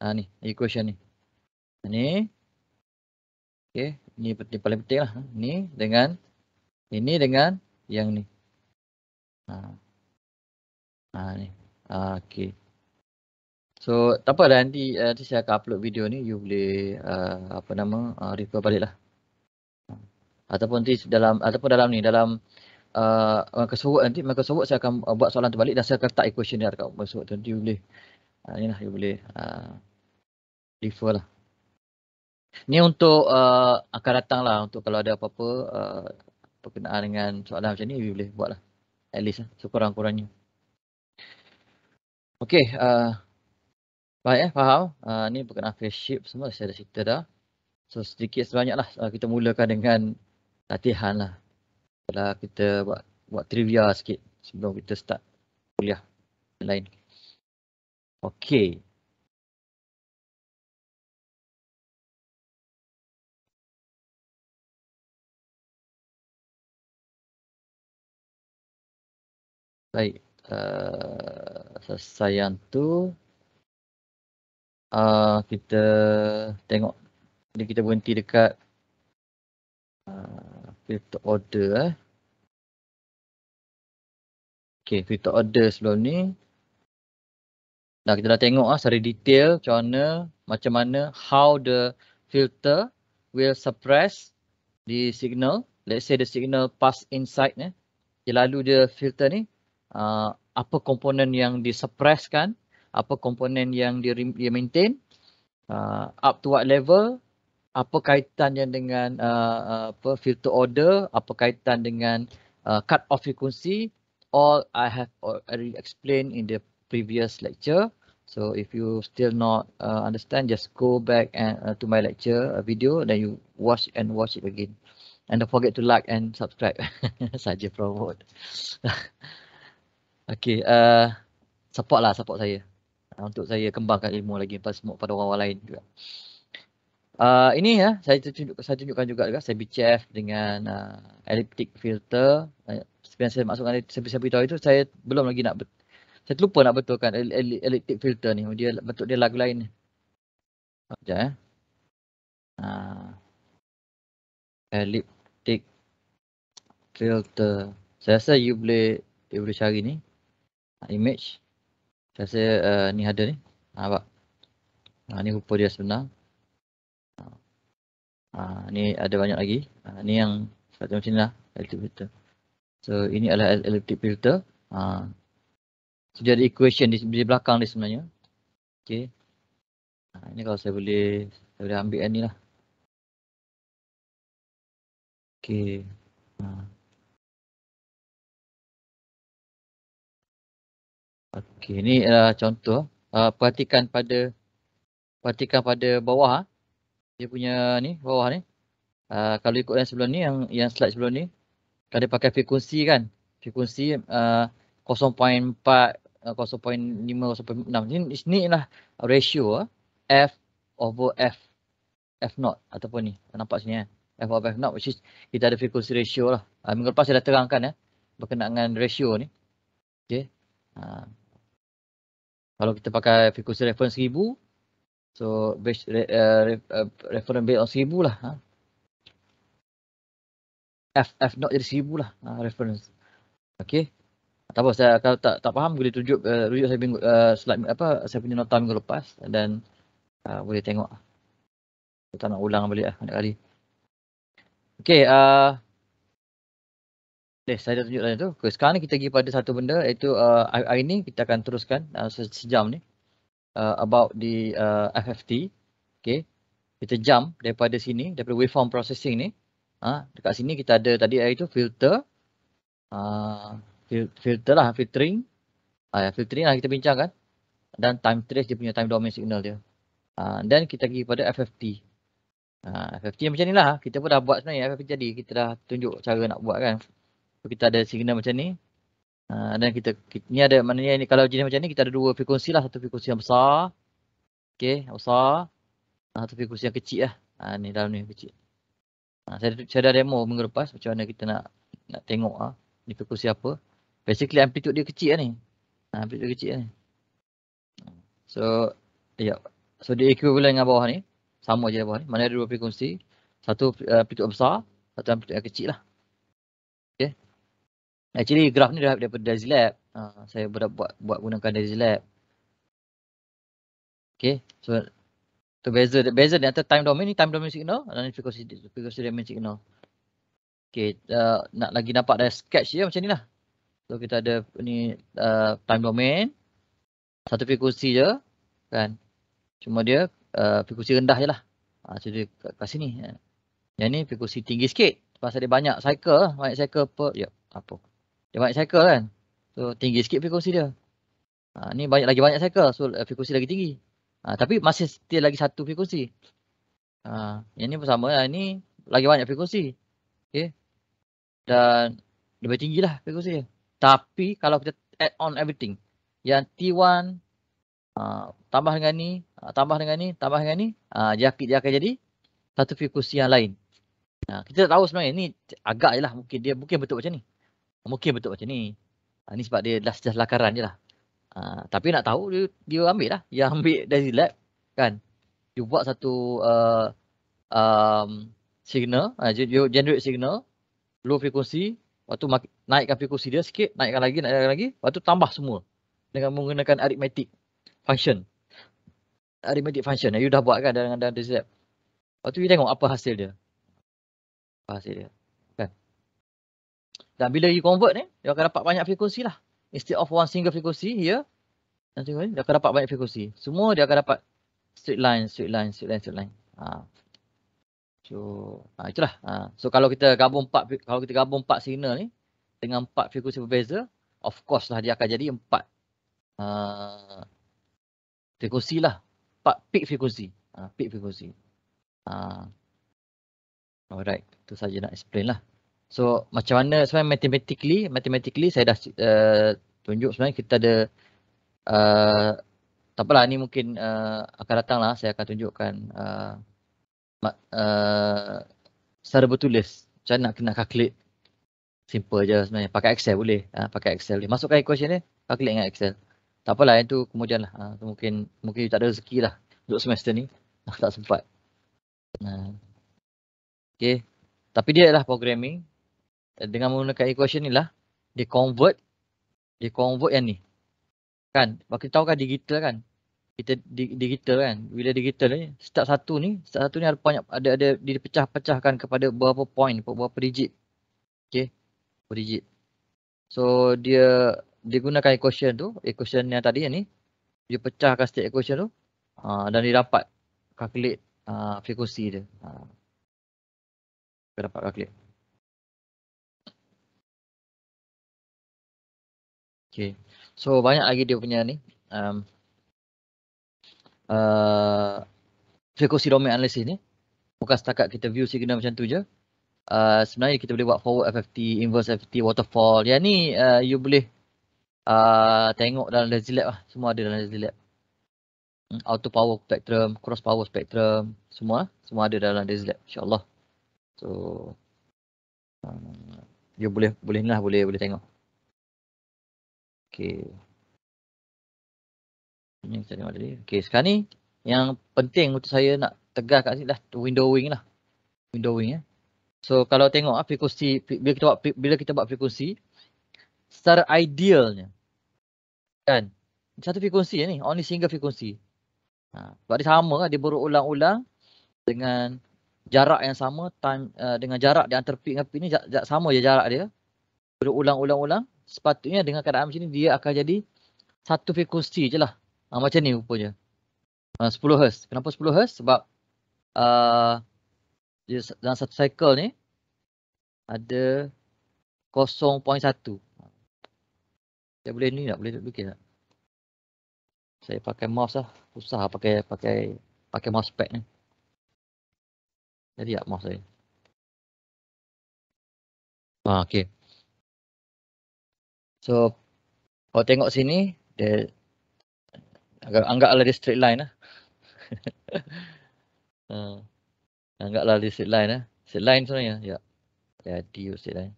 Ha, ni, equation ni. Ni. Okay, ni, ni paling penting lah. Ni dengan, ini dengan, yang ni. Ha. Ha ni. Ha, okay. So tak apa dah nanti, eh, nanti saya akan upload video ni you boleh uh, apa nama uh, refer baliklah. Ha. Ataupun nanti dalam ataupun dalam ni dalam uh, maka nanti maka saya akan buat soalan terbalik dan saya akan tak equation dia dekat maka sorok tu nanti you boleh uh, inilah you boleh uh, refer lah. Ni untuk uh, akan datang lah untuk kalau ada apa-apa uh, berkenaan dengan soalan macam ni we boleh buat lah at least lah, sekurang-kurangnya Okay, uh, baik eh, faham uh, ni berkenaan friendship semua saya dah cerita dah so sedikit sebanyak lah uh, kita mulakan dengan latihan lah kalau kita buat buat trivia sikit sebelum kita start kuliah lain Okay, Baik. Uh, selesai yang tu. Uh, kita tengok. Jadi kita berhenti dekat. Uh, filter order. Eh. Okay. Filter order sebelum ni. Nah, kita dah tengok lah, secara detail. Macam mana. Macam mana. How the filter. Will suppress. The signal. Let's say the signal pass inside. Eh. Dia lalu dia filter ni uh, apa komponen yang disuppresskan, apa komponen yang di, maintain, uh, up to what level, apa kaitannya dengan uh, uh, apa filter order, apa kaitan dengan uh, cut off frequency, all I have already explained in the previous lecture. So if you still not uh, understand, just go back and uh, to my lecture uh, video, then you watch and watch it again. And don't forget to like and subscribe. Saja promote. Okay, uh, support lah support saya uh, untuk saya kembangkan ilmu lagi pas pada orang, orang lain juga. Uh, ini ya, uh, saya, tunjuk, saya tunjukkan juga juga CBCF dengan uh, elliptic filter. Uh, yang saya maksudkan saya, saya beritahu itu saya belum lagi nak saya terlupa nak betulkan elliptic filter ni. Dia bentuk dia lagu lain. Sekejap eh. Uh, elliptic filter. Saya rasa you boleh, you boleh cari ni image. Saya rasa uh, ni ada ni. Nampak? Ha, ni rupa dia sebenar. Ha, ni ada banyak lagi. Ha, ni yang seperti macam ni lah. Elliptic filter. So ini adalah elliptic filter. Ha, so dia ada equation di, di belakang ni sebenarnya. Okay. Ha, ini kalau saya boleh, saya boleh ambil ni lah. Okay. Ha. Okey, ini uh, contoh. Uh, perhatikan pada perhatikan pada bawah. Ha. Dia punya ni, bawah ni. Uh, kalau ikut yang sebelum ni, yang, yang slide sebelum ni. Kalau dia pakai frekuensi kan. Frekuensi uh, 0.4, 0.5, 0.6. Ini, ini lah ratio ha. F over F. F not ataupun ni. Nampak sini kan. F over F not, which is kita ada frekuensi ratio lah. Uh, minggu lepas saya dah terangkan ya. Berkenaan dengan ratio ni. okay? Uh, kalau kita pakai frequency reference 1000 so base uh, uh, reference base on 1000 lah ha f f not jadi 1000 lah ha, reference Okay? tak apa saya kalau tak tak faham boleh tunjuk uh, rujuk saya minggu uh, slide apa saya punya nota minggu lepas dan uh, boleh tengok saya tak nak ulang balik ah banyak kali Okay. uh, Eh, saya dah tunjuk lain tu. Okay, sekarang ni kita pergi pada satu benda iaitu uh, hari ni kita akan teruskan uh, se sejam ni uh, about the uh, FFT. Okay. Kita jump daripada sini, daripada waveform processing ni. Ha, dekat sini kita ada tadi iaitu filter. Uh, fil filter lah, filtering. Uh, filtering lah kita bincangkan. Dan time trace dia punya time domain signal dia. Uh, ha, then kita pergi pada FFT. Uh, FFT macam ni lah. Kita pun dah buat sebenarnya FFT jadi. Kita dah tunjuk cara nak buat kan. So kita ada signal macam ni. Uh, dan kita, kita ni ada maknanya ni kalau jenis macam ni kita ada dua frekuensi lah satu frekuensi yang besar. Okey, besar. Ah, satu frekuensi yang kecil lah. Ha, ni dalam ni kecil. Ha, saya, saya ada demo minggu lepas macam mana kita nak nak tengok ah ha, ni frekuensi apa. Basically amplitude dia kecil lah ni. Ha, amplitude kecil lah ni. So ya. Yeah. So dia equivalent dengan bawah ni. Sama je bawah ni. Mana ada dua frekuensi. Satu eh, amplitude besar, satu amplitude yang kecil lah. Actually graf ni dah daripada Dazzy Lab. Uh, saya buat buat, buat gunakan Dazzy Lab. Okay, so tu beza beza dia antara time domain ni time domain signal dan frequency frequency domain signal. Okay, uh, nak lagi nampak dah sketch dia macam ni lah. So kita ada ni uh, time domain satu frequency je kan. Cuma dia uh, frekuensi rendah je lah. Ha, so dia kat, kat sini. Ha. Yang ni frequency tinggi sikit. Pasal dia banyak cycle. Banyak cycle per. Ya, apa dia banyak cycle kan. So tinggi sikit frekuensi dia. Ha, ni banyak lagi banyak cycle so eh, frekuensi lagi tinggi. Ha, tapi masih still lagi satu frekuensi. Ha, yang ni bersama lah. Ini lagi banyak frekuensi. Okay. Dan lebih tinggi lah frekuensi dia. Tapi kalau kita add on everything. Yang T1 ha, tambah dengan ni, ha, tambah dengan ni, tambah dengan ni. Ha, dia, dia akan jadi satu frekuensi yang lain. Ha, kita tak tahu sebenarnya ni agak je lah. Mungkin dia mungkin betul macam ni mungkin betul macam ni. Ha, ni sebab dia last just lakaran je lah. Ha, tapi nak tahu dia, dia ambil lah. Dia ambil dari lab kan. Dia buat satu uh, um, signal. Ha, dia generate signal. Low frequency. Lepas tu naikkan frekuensi dia sikit. Naikkan lagi, naikkan lagi. Lepas tu tambah semua. Dengan menggunakan arithmetic function. Arithmetic function. Yang you dah buat kan dalam, dalam Desilab. Lepas tu you tengok apa hasil dia. Apa hasil dia. Dan bila you convert ni, you akan dapat banyak frekuensi lah. Instead of one single frekuensi here, ya. nanti ni, dia akan dapat banyak frekuensi. Semua dia akan dapat straight line, straight line, straight line, straight line. Ha. So, ha, itulah. Ha. So, kalau kita gabung empat, kalau kita gabung empat signal ni, dengan empat frekuensi berbeza, of course lah dia akan jadi empat uh, ha, frekuensi lah. Empat peak frekuensi. Ha, peak frekuensi. Ha. Alright, itu saja nak explain lah. So macam mana sebenarnya mathematically, mathematically saya dah uh, tunjuk sebenarnya kita ada uh, tak apalah ni mungkin uh, akan datang lah saya akan tunjukkan uh, uh, secara bertulis macam nak kena calculate simple je sebenarnya pakai Excel boleh uh, pakai Excel boleh. masukkan equation ni calculate dengan Excel tak apalah yang tu kemudian lah uh, mungkin mungkin tak ada rezeki lah untuk semester ni tak sempat uh, okay. tapi dia adalah programming dengan menggunakan equation ni lah dia convert dia convert yang ni kan bagi kita tahu kan digital kan kita di, digital kan bila digital ni start satu ni start satu ni ada banyak ada ada dipecah-pecahkan kepada beberapa point beberapa digit okey berapa digit so dia dia gunakan equation tu equation yang tadi yang ni dia pecahkan setiap equation tu uh, dan dia dapat calculate uh, ha, frekuensi dia uh, dia dapat calculate Okay. So banyak lagi dia punya ni. Um, uh, frequency domain analysis ni. Bukan setakat kita view signal macam tu je. Uh, sebenarnya kita boleh buat forward FFT, inverse FFT, waterfall. Yang ni uh, you boleh uh, tengok dalam Lazy Lab lah. Semua ada dalam Lazy Lab. Hmm, auto power spectrum, cross power spectrum, semua semua ada dalam Lazy Lab insyaAllah. So, um, you boleh boleh lah boleh boleh tengok. Okay. Ini kita tengok tadi. Okay sekarang ni yang penting untuk saya nak tegar kat sini lah windowing lah. Windowing ya. Eh. So kalau tengok ah, frekuensi bila kita buat bila kita buat frekuensi secara idealnya kan satu frekuensi ni only single frekuensi. Ha, sebab dia sama kan dia berulang-ulang dengan jarak yang sama time uh, dengan jarak di antara peak dengan peak ni jarak, sama je jarak dia. Berulang-ulang-ulang sepatutnya dengan keadaan macam ni dia akan jadi satu frekuensi je lah. Ha, macam ni rupanya. Ha, 10 Hz. Kenapa 10 Hz? Sebab uh, dia dalam satu cycle ni ada 0.1. Saya boleh ni tak? Boleh lukis tak? Saya pakai mouse lah. Susah lah pakai, pakai, pakai mouse pad ni. Jadi tak mouse saya. Ha, ah, okay. So kalau tengok sini dia agak anggaplah dia straight line lah. uh, ha, anggaplah dia straight line lah. Straight line sebenarnya. Ya. Yeah. Jadi yeah, oh, straight line.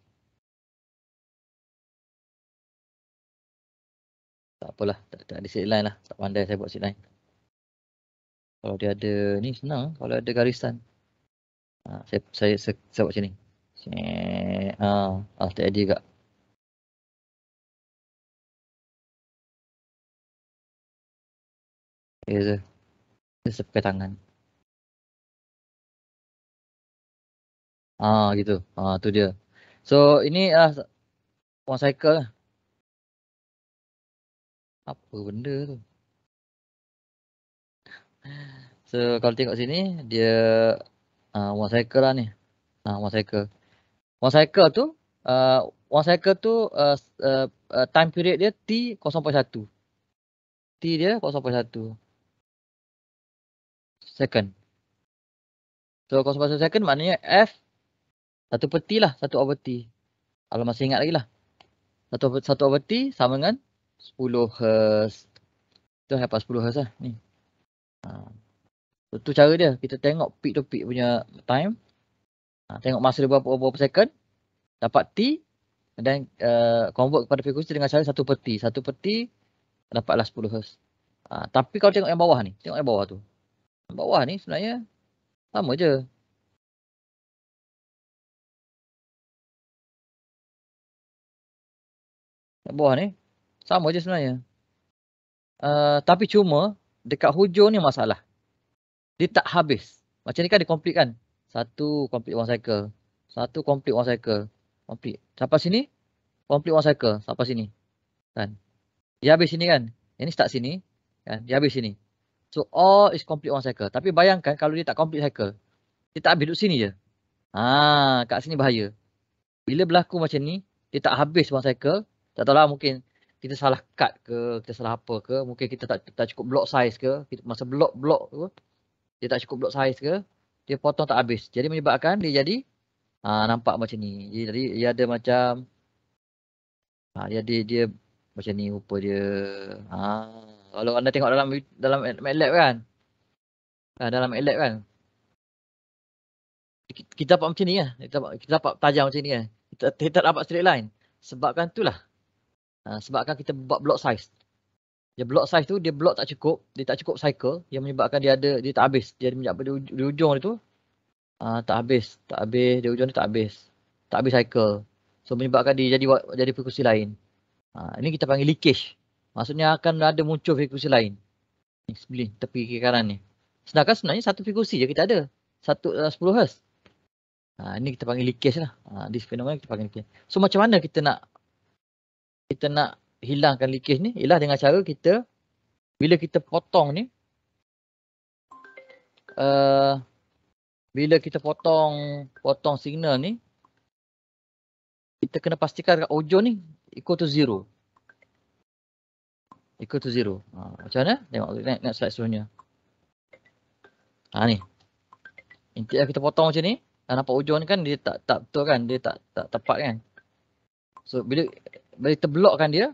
Tak apalah, tak, tak ada straight line lah. Tak pandai saya buat straight line. Kalau dia ada ni senang kalau ada garisan. Ha, saya, saya saya saya buat macam ni. Ah, ah tak ada juga. Okay, Zul. Dia sepakai tangan. Ah, gitu. Ah, tu dia. So, ini ah one cycle lah. Apa benda tu? So, kalau tengok sini, dia ah, one cycle lah ni. Ah, one cycle. One cycle tu, uh, ah, one cycle tu uh, uh, time period dia T 0.1. T dia second. So cost per second maknanya F satu per T lah satu over T. Kalau masih ingat lagi lah. Satu, satu over T sama dengan 10 Hz. Itu yang dapat 10 Hz lah ni. Itu ha. so, cara dia kita tengok peak to peak punya time. Ha, tengok masa dia berapa, berapa second. Dapat T. Dan uh, convert kepada frekuensi dengan cara satu per T. Satu per T dapatlah 10 Hz. Ha, tapi kalau tengok yang bawah ni. Tengok yang bawah tu bawah ni sebenarnya sama je. bawah ni sama je sebenarnya. Uh, tapi cuma dekat hujung ni masalah. Dia tak habis. Macam ni kan dia complete kan. Satu complete one cycle. Satu complete one cycle. Complete. Sampai sini. Complete one cycle. Sampai sini. Kan. Dia habis sini kan. Ini start sini. Kan. Dia habis sini. So all is complete one cycle. Tapi bayangkan kalau dia tak complete cycle. Dia tak habis duduk sini je. Ha, kat sini bahaya. Bila berlaku macam ni, dia tak habis one cycle. Tak tahulah mungkin kita salah cut ke, kita salah apa ke. Mungkin kita tak tak cukup block size ke. Kita, masa block-block tu, dia tak cukup block size ke. Dia potong tak habis. Jadi menyebabkan dia jadi ha, nampak macam ni. Dia, jadi dia ada macam, ha, dia, dia, dia macam ni rupa dia. Haa kalau anda tengok dalam dalam MATLAB kan. Ha, dalam MATLAB kan. Kita dapat macam ni lah. Kan? Kita, kita dapat tajam macam ni lah. Kita, kita dapat straight line. Sebabkan itulah. Ha, sebabkan kita buat block size. Dia block size tu dia block tak cukup. Dia tak cukup cycle. Yang menyebabkan dia ada dia tak habis. Dia menyebabkan di, di ujung dia tu. Ha, tak habis. Tak habis. Di ujung dia tak habis. Tak habis cycle. So menyebabkan dia jadi, jadi perkusi lain. Ha, ini kita panggil leakage. Maksudnya akan ada muncul frekuensi lain. Ni sebelah tepi ke kanan ni. Sedangkan sebenarnya satu frekuensi je kita ada. Satu dalam uh, 10 Hz. Ha, ini kita panggil leakage lah. Ha, this phenomenon kita panggil leakage. So macam mana kita nak kita nak hilangkan leakage ni? Ialah dengan cara kita bila kita potong ni uh, bila kita potong potong signal ni kita kena pastikan kat ujung ni equal to zero equal to zero. Ha, macam mana? Tengok next, next slide seterusnya. Ha ni. Intik kita potong macam ni. Dah nampak hujung ni kan dia tak tak betul kan. Dia tak tak tepat kan. So bila bila terblokkan dia.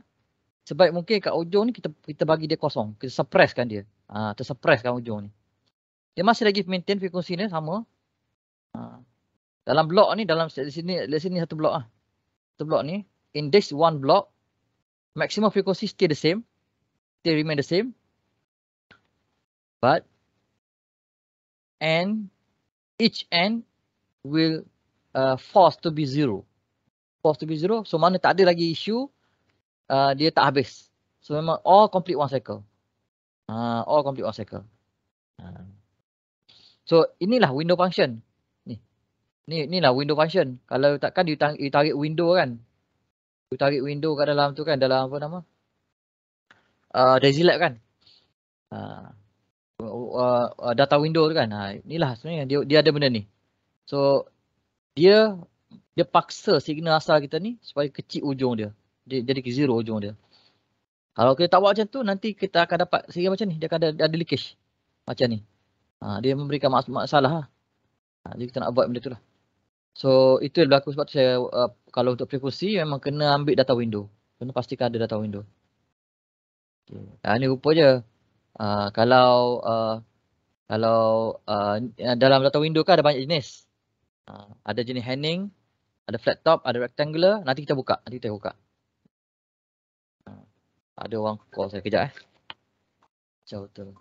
Sebaik mungkin kat hujung ni kita kita bagi dia kosong. Kita suppresskan dia. Ha, tersuppresskan hujung ni. Dia masih lagi maintain frekuensi ni sama. Ha. Dalam blok ni dalam di sini di sini satu blok ah. Satu blok ni index one block maximum frequency stay the same still remain the same. But n, each n will uh, force to be zero. Force to be zero. So mana tak ada lagi issue, uh, dia tak habis. So memang all complete one cycle. Uh, all complete one cycle. Uh. So inilah window function. Ni. Ni inilah window function. Kalau takkan you, tar window kan. You target window kat dalam tu kan dalam apa nama? Uh, uh, ah, Desilab kan. Uh, uh, data window tu kan. Uh, inilah sebenarnya dia, dia ada benda ni. So dia dia paksa signal asal kita ni supaya kecil ujung dia. Dia jadi ke zero ujung dia. Kalau kita tak buat macam tu nanti kita akan dapat signal macam ni. Dia akan ada, ada leakage macam ni. Uh, dia memberikan mas masalah. Ha. Uh, jadi kita nak avoid benda tu lah. So itu yang berlaku sebab tu saya uh, kalau untuk frekuensi memang kena ambil data window. Kena pastikan ada data window. Okay. Ha, ah, ni rupanya uh, kalau uh, kalau uh, dalam data window kan ada banyak jenis. Uh, ada jenis hanging, ada flat top, ada rectangular. Nanti kita buka. Nanti kita buka. Uh, ada orang call saya kejap eh. Jauh betul.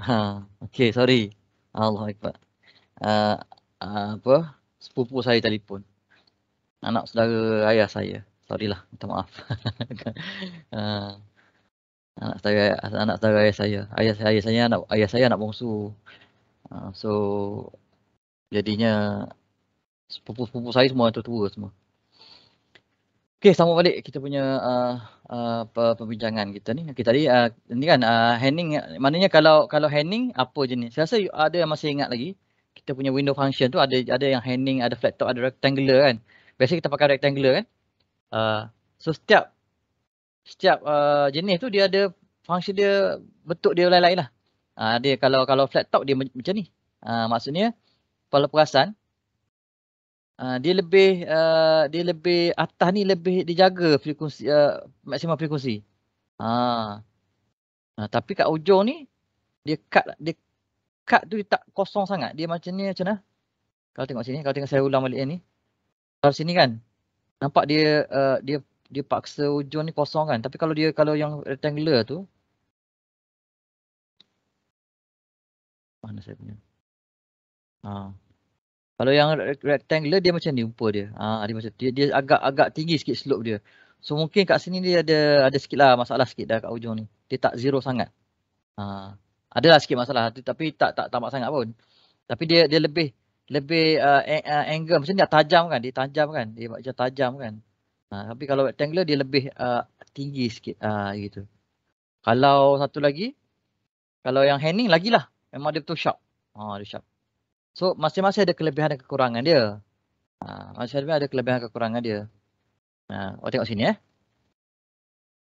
Ha, okey, sorry. Allah Akbar. Uh, uh, apa? Sepupu saya telefon. Anak saudara ayah saya. Sorry lah, minta maaf. uh, anak saudara anak saudara ayah saya. Ayah saya ayah saya anak ayah saya anak bongsu. Uh, so jadinya sepupu-sepupu saya semua tertua semua. Okey, sama balik kita punya uh, uh, perbincangan kita ni. Okey, tadi uh, ni kan uh, handling maknanya kalau kalau handling apa jenis? Saya rasa ada yang masih ingat lagi. Kita punya window function tu ada ada yang handling, ada flat top, ada rectangular kan. Biasa kita pakai rectangular kan. Uh, so setiap setiap uh, jenis tu dia ada function dia bentuk dia lain-lain lah. Uh, dia kalau kalau flat top dia macam ni. Uh, maksudnya kepala perasan Ah, dia lebih uh, dia lebih atas ni lebih dijaga frekuensi uh, maksimum frekuensi. Ha. Uh, tapi kat ujung ni dia cut dia cut tu dia tak kosong sangat. Dia macam ni macam nah. Kalau tengok sini, kalau tengok saya ulang balik ni. Kalau sini kan. Nampak dia uh, dia dia paksa ujung ni kosong kan. Tapi kalau dia kalau yang rectangular tu mana saya punya. Ha. Uh. Kalau yang rectangular dia macam ni rupa dia. Ha, dia macam dia, dia agak agak tinggi sikit slope dia. So mungkin kat sini dia ada ada lah masalah sikit dah kat hujung ni. Dia tak zero sangat. Ha, lah sikit masalah tapi tak tak tamak sangat pun. Tapi dia dia lebih lebih uh, uh angle macam ni tajam kan dia tajam kan dia macam tajam kan. Ha, tapi kalau rectangular dia lebih uh, tinggi sikit uh, gitu. Kalau satu lagi kalau yang hanging lagilah memang dia betul sharp. Ha dia sharp. So masing-masing ada kelebihan dan kekurangan dia. Ha, masing-masing ada kelebihan dan kekurangan dia. Nah, ha, awak tengok sini eh.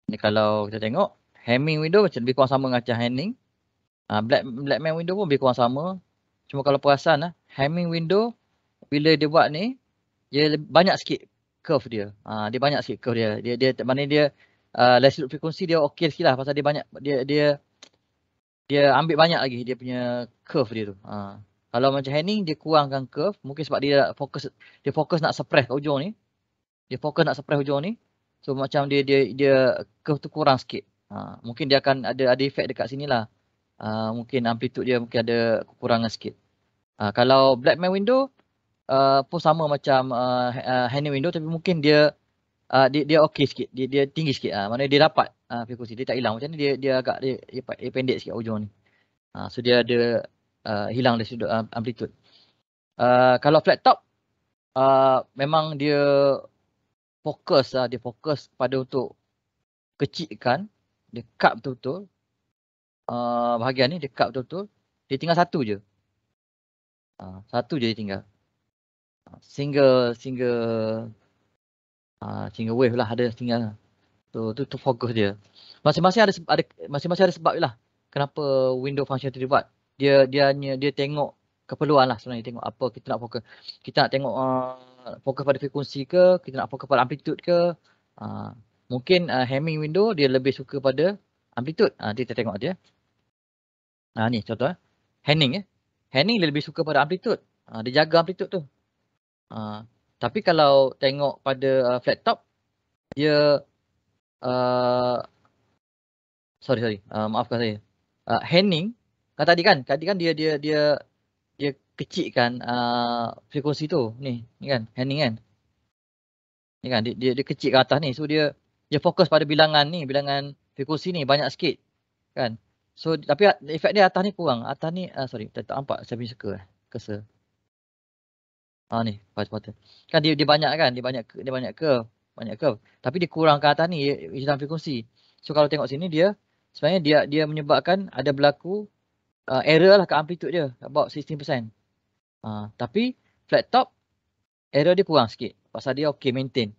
Ini kalau kita tengok hemming window macam lebih kurang sama dengan macam Hamming. Ha, black Blackman window pun lebih kurang sama. Cuma kalau perasan eh, hemming window bila dia buat ni dia banyak sikit curve dia. dia banyak sikit curve dia. Dia dia maknanya dia uh, less loop frequency dia okey sikit lah pasal dia banyak dia dia dia ambil banyak lagi dia punya curve dia tu. Ha. Uh. Kalau macam Henning dia kurangkan curve mungkin sebab dia fokus dia fokus nak suppress kat hujung ni. Dia fokus nak suppress hujung ni. So macam dia dia dia curve tu kurang sikit. Ha, mungkin dia akan ada ada efek dekat sinilah. Uh, ha, mungkin amplitude dia mungkin ada kekurangan sikit. Uh, kalau man Window uh, pun sama macam uh, Henry Window tapi mungkin dia uh, dia, dia okey sikit. Dia, dia tinggi sikit. Uh, maknanya dia dapat uh, frekuensi. Dia tak hilang macam ni. Dia, dia agak dia, dia, pendek sikit hujung ni. Uh, so dia ada Uh, hilang dari sudut uh, amplitude. Uh, kalau flat top, uh, memang dia fokus, uh, dia fokus pada untuk kecikkan, dia cut betul-betul. Uh, bahagian ni dia cut betul-betul, dia tinggal satu je. Uh, satu je dia tinggal. Uh, single, single, uh, single wave lah ada tinggal. So, tu, tu fokus dia. Masing-masing ada, ada, masing ada sebab je lah kenapa window function tu dibuat dia dia hanya dia tengok keperluan lah sebenarnya tengok apa kita nak fokus. Kita nak tengok uh, fokus pada frekuensi ke, kita nak fokus pada amplitude ke. Uh, mungkin uh, Hamming window dia lebih suka pada amplitude. Uh, kita tengok dia. Ya. Uh, ni contoh. Eh. Henning. Eh. Henning dia lebih suka pada amplitude. Uh, dia jaga amplitude tu. Uh, tapi kalau tengok pada uh, flat top, dia uh, sorry sorry uh, maafkan saya. Uh, Henning kan tadi kan tadi kan dia dia dia dia kecilkan a uh, frekuensi tu ni ni kan handing kan ni kan dia dia, dia kecil ke atas ni so dia dia fokus pada bilangan ni bilangan frekuensi ni banyak sikit kan so tapi efek dia atas ni kurang atas ni uh, sorry tak, tak nampak saya punya circle eh cursor ha ni pas pas kan dia dia banyak kan dia banyak dia banyak ke banyak ke tapi dia kurang ke atas ni hitam frekuensi so kalau tengok sini dia sebenarnya dia dia menyebabkan ada berlaku uh, error lah kat amplitude dia about 16%. Uh, ah, tapi flat top error dia kurang sikit pasal dia okay maintain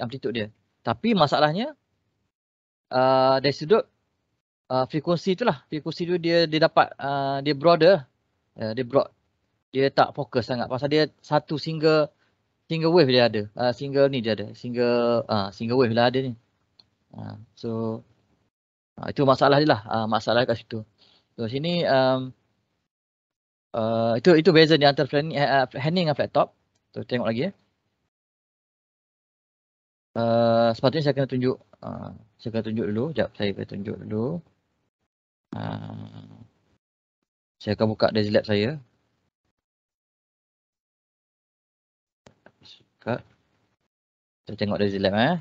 amplitude dia. Tapi masalahnya uh, dari sudut uh, frekuensi tu lah. Frekuensi tu dia dia dapat uh, dia broader. Uh, dia broad. Dia tak fokus sangat pasal dia satu single single wave dia ada. Uh, single ni dia ada. Single uh, single wave lah ada ni. Uh, so uh, itu masalah dia lah. Uh, masalah kat situ. So sini um, uh, itu itu beza di antara planning, uh, ha, ha, handling dengan flat top. So, tengok lagi. Eh. Uh, sepatutnya saya kena tunjuk. Uh, saya kena tunjuk dulu. Sekejap saya kena tunjuk dulu. Uh, saya akan buka Dazlab saya. Buka. Kita tengok Dazlab eh.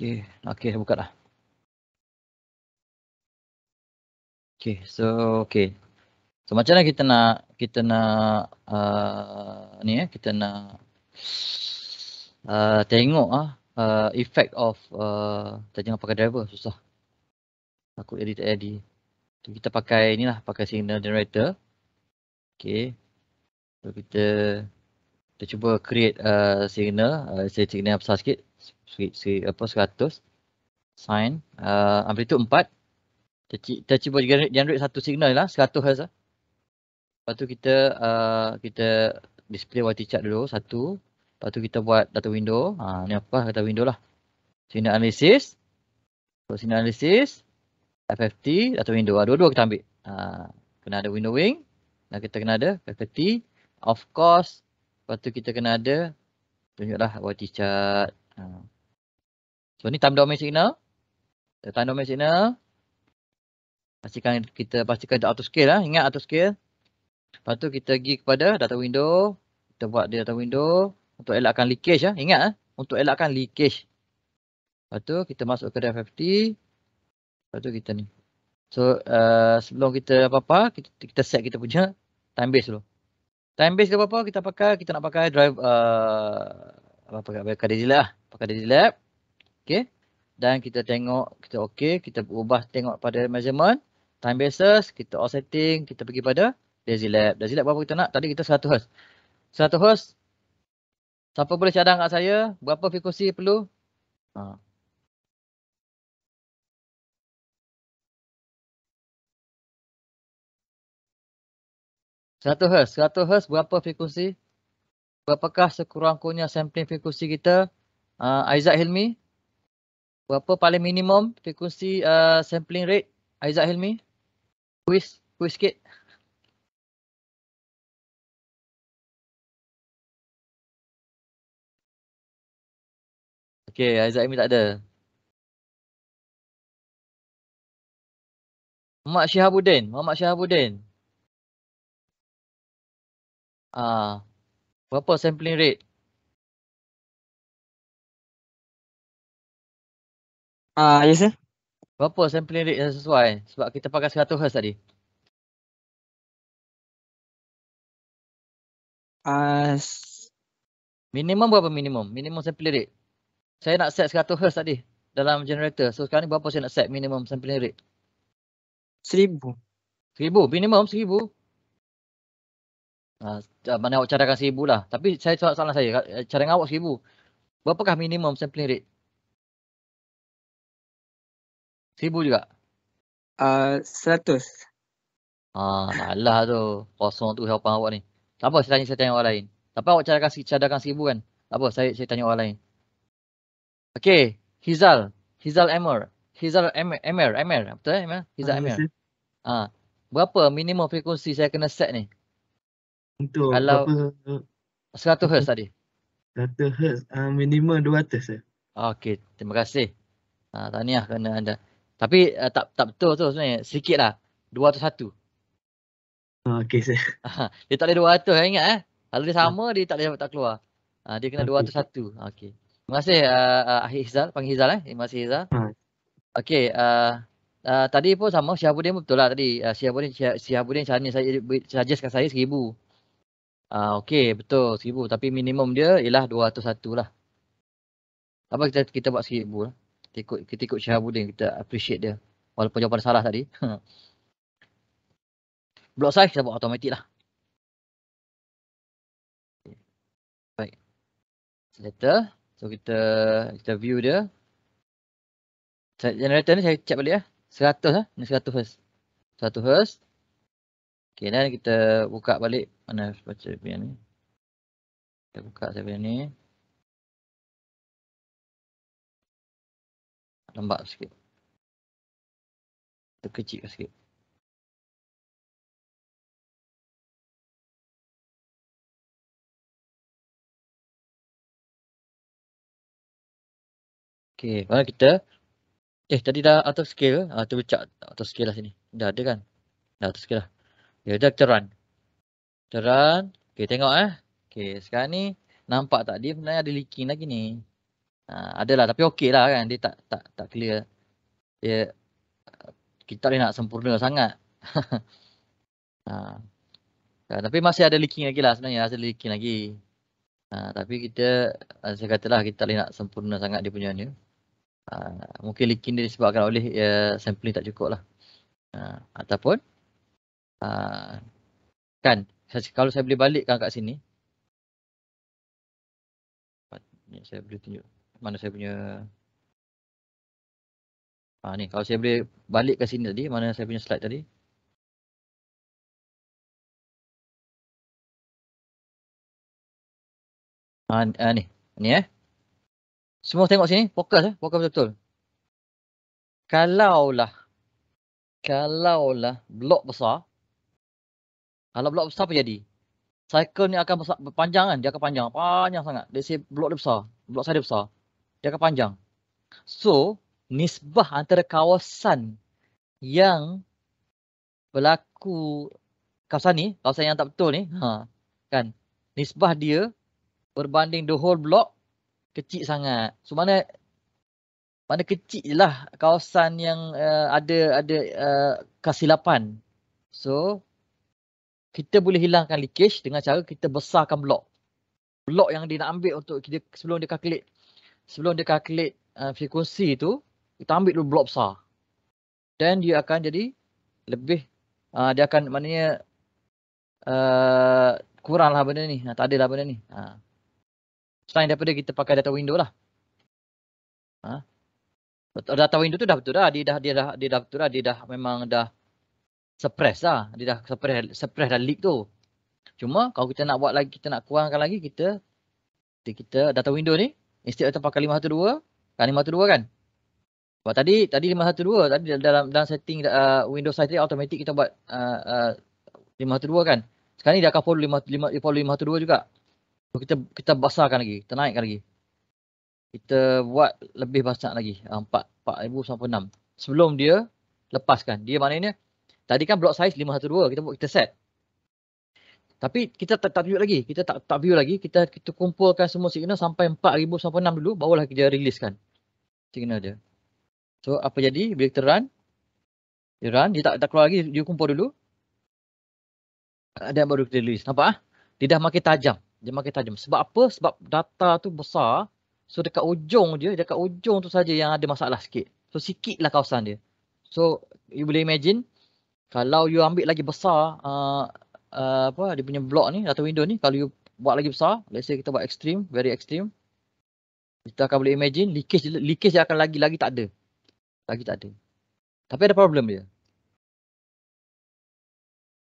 Okay, okay, buka lah. Okay, so okay, So macam mana kita nak kita nak uh, ni eh kita nak uh, tengok ah uh, effect of uh, tak jangan pakai driver susah. Aku edit tak jadi. kita pakai lah, pakai signal generator. Okay, So kita kita cuba create uh, signal, uh, saya signal yang besar sikit. 100 sine uh, amplitude 4 tercuba generate, generate satu signal lah 100 Hz lah. lepas tu kita uh, kita display waktu chart dulu satu lepas tu kita buat data window ha, ni apa data window lah signal analysis so, signal analysis FFT data window ha, dua-dua kita ambil ha, kena ada windowing dan kita kena ada FFT of course lepas tu kita kena ada tunjuklah waktu chart ha. So ni time domain signal. Time domain signal. Pastikan kita pastikan dia auto scale lah. Ingat auto scale. Lepas tu kita pergi kepada data window. Kita buat dia data window. Untuk elakkan leakage lah. Ingat lah. Untuk elakkan leakage. Lepas tu kita masuk ke DFFT. Lepas tu kita ni. So uh, sebelum kita apa-apa, kita, kita set kita punya time base dulu. Time base ke apa-apa kita pakai, kita nak pakai drive uh, apa pakai Digilab Pakai Digilab. Okay, Dan kita tengok kita okay kita ubah tengok pada measurement, time basis, kita all setting kita pergi pada daisy lab. Daisy lab berapa kita nak? Tadi kita 100 Hz. 100 Hz. Siapa boleh cadang kat saya berapa frekuensi perlu? Ha. Satu hertz, satu hertz berapa frekuensi? Berapakah sekurang-kurangnya sampling frekuensi kita? Uh, ah, Aizat Hilmi? Berapa paling minimum frekuensi uh, sampling rate? Aizat Hilmi? Kuis, kuis sikit. Okay, Aizat Hilmi tak ada. Muhammad Syihabuddin, Muhammad Syihabuddin. Ah, berapa sampling rate? Ah, uh, ya, yes. Berapa sampling rate yang sesuai? Sebab kita pakai 100 Hz tadi. As ah, uh, minimum berapa minimum? Minimum sampling rate. Saya nak set 100 Hz tadi dalam generator. So sekarang ni berapa saya nak set minimum sampling rate? 1000. 1000 minimum 1000. Ah, uh, mana awak cadangkan 1000 lah. Tapi saya soal salah saya, cadangan awak 1000. Berapakah minimum sampling rate? Seribu juga? Ah, seratus. Uh, ah, alah tu. Kosong tu siapa awak ni. Tak apa, saya tanya, saya tanya orang lain. Tak apa, awak cadangkan, cadangkan seribu kan? Tak apa, saya, saya tanya orang lain. Okay, Hizal. Hizal Emer. Hizal Emer. Emer. Betul eh? Emer? Hizal Emer. Ah, ah, berapa minimum frekuensi saya kena set ni? Untuk Kalau berapa? 100 Hz tadi. 100 Hz uh, ah, minimum 200 Hz. Okay, terima kasih. Ah, uh, tahniah kerana anda. Tapi uh, tak tak betul tu sebenarnya. Sedikit lah. dua atau satu. Ah, okey saya. Ah, dia tak boleh 200 saya eh, ingat eh. Kalau dia sama, ah. dia tak boleh tak keluar. uh, dia kena okay. 201. Okay. Terima kasih uh, uh, Hizal. Panggil Hizal eh. Terima kasih Hizal. Uh. Okay. Uh, uh, tadi pun sama. Syahabudin pun betul lah tadi. Uh, Syahabudin, Syahabudin saya, suggestkan saya RM1,000. Ah uh, okey betul 1000 tapi minimum dia ialah satu lah. Apa kita kita buat 1000 lah kita ikut kita ikut Syahabuddin kita appreciate dia walaupun jawapan salah tadi Blok saya, kita buat automatik lah baik letter so kita kita view dia generator ni saya check balik lah 100 lah ni 100 first 100 first Okay, dan kita buka balik mana baca ni. Kita buka saya ni. lambat sikit. Terkecil sikit. Okey, mana kita? Eh, tadi dah auto scale. Ah, tu bercak auto scale lah sini. Dah ada kan? Dah auto scale lah. Ya, dah kita run. Kita run. Okey, tengok eh. Okey, sekarang ni nampak tak dia sebenarnya ada leaking lagi ni. Ah, adalah tapi okey lah kan dia tak tak tak clear dia kita ni nak sempurna sangat ha. tapi masih ada leaking lagi lah sebenarnya masih leaking lagi ha. tapi kita saya katalah kita ni nak sempurna sangat dia punya ni ha. mungkin leaking dia disebabkan oleh ya, sampling tak cukup lah ha. ataupun ha. kan kalau saya boleh balikkan kat sini ni saya boleh tunjuk mana saya punya ha, ni kalau saya boleh balik ke sini tadi mana saya punya slide tadi ha, ha, ni ni eh semua tengok sini fokus eh fokus betul, -betul. kalaulah kalaulah blok besar kalau blok besar apa jadi cycle ni akan besar, panjang kan dia akan panjang panjang sangat dia blok dia besar blok saya dia besar jangka panjang. So, nisbah antara kawasan yang berlaku kawasan ni, kawasan yang tak betul ni, ha, kan? Nisbah dia berbanding the whole block kecil sangat. So, mana mana kecil je lah kawasan yang uh, ada ada uh, eh, kesilapan. So, kita boleh hilangkan leakage dengan cara kita besarkan blok. Blok yang dia nak ambil untuk dia, sebelum dia calculate sebelum dia calculate uh, frekuensi tu, kita ambil dulu blok besar. Then dia akan jadi lebih, uh, dia akan maknanya uh, lah benda ni. Ha, tak lah benda ni. Ha. Selain daripada kita pakai data window lah. Ha? Data window tu dah betul dah. Dia dah dia dah, dia dah betul dah. Dia dah memang dah suppress lah. Dia dah suppress, suppress dah leak tu. Cuma kalau kita nak buat lagi, kita nak kurangkan lagi, kita kita data window ni Instead of pakai lima satu dua kan lima satu dua kan? Sebab tadi tadi dua tadi dalam dalam setting uh, Windows saya automatic kita buat uh, uh, lima satu dua kan. Sekarang ni dia akan follow 5, 5, 5, 512 juga. So, kita kita basahkan lagi, kita naikkan lagi. Kita buat lebih banyak lagi, uh, empat empat ribu sampai enam. Sebelum dia lepaskan. Dia maknanya tadi kan block size lima satu dua kita buat kita set. Tapi kita tak, tak tunjuk lagi. Kita tak tak view lagi. Kita kita kumpulkan semua signal sampai 4,000 sampai 6 dulu. Barulah kita release kan. Signal dia. So apa jadi? Bila kita run. Dia run. Dia tak, tak keluar lagi. Dia kumpul dulu. Dan baru kita release. Nampak ah? Dia dah makin tajam. Dia makin tajam. Sebab apa? Sebab data tu besar. So dekat ujung dia. Dekat ujung tu saja yang ada masalah sikit. So sikit lah kawasan dia. So you boleh imagine. Kalau you ambil lagi besar. Uh, Uh, apa dia punya block ni atau window ni kalau you buat lagi besar let's say kita buat extreme very extreme kita akan boleh imagine leakage leakage dia akan lagi lagi tak ada lagi tak ada tapi ada problem dia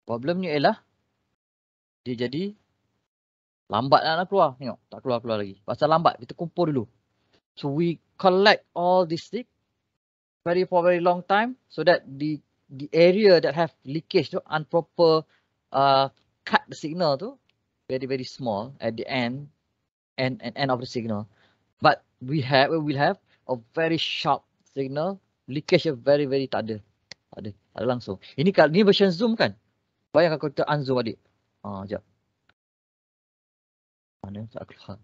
problemnya ialah dia jadi lambat nak lah keluar tengok tak keluar keluar lagi pasal lambat kita kumpul dulu so we collect all this thing very for very long time so that the the area that have leakage tu unproper uh, cut the signal tu, very very small at the end and, and end of the signal but we have we will have a very sharp signal leakage very very tak ada tak ada, tak ada langsung ini kalau ni version zoom kan bayangkan kalau kita unzoom adik ha uh, jap mana tak keluar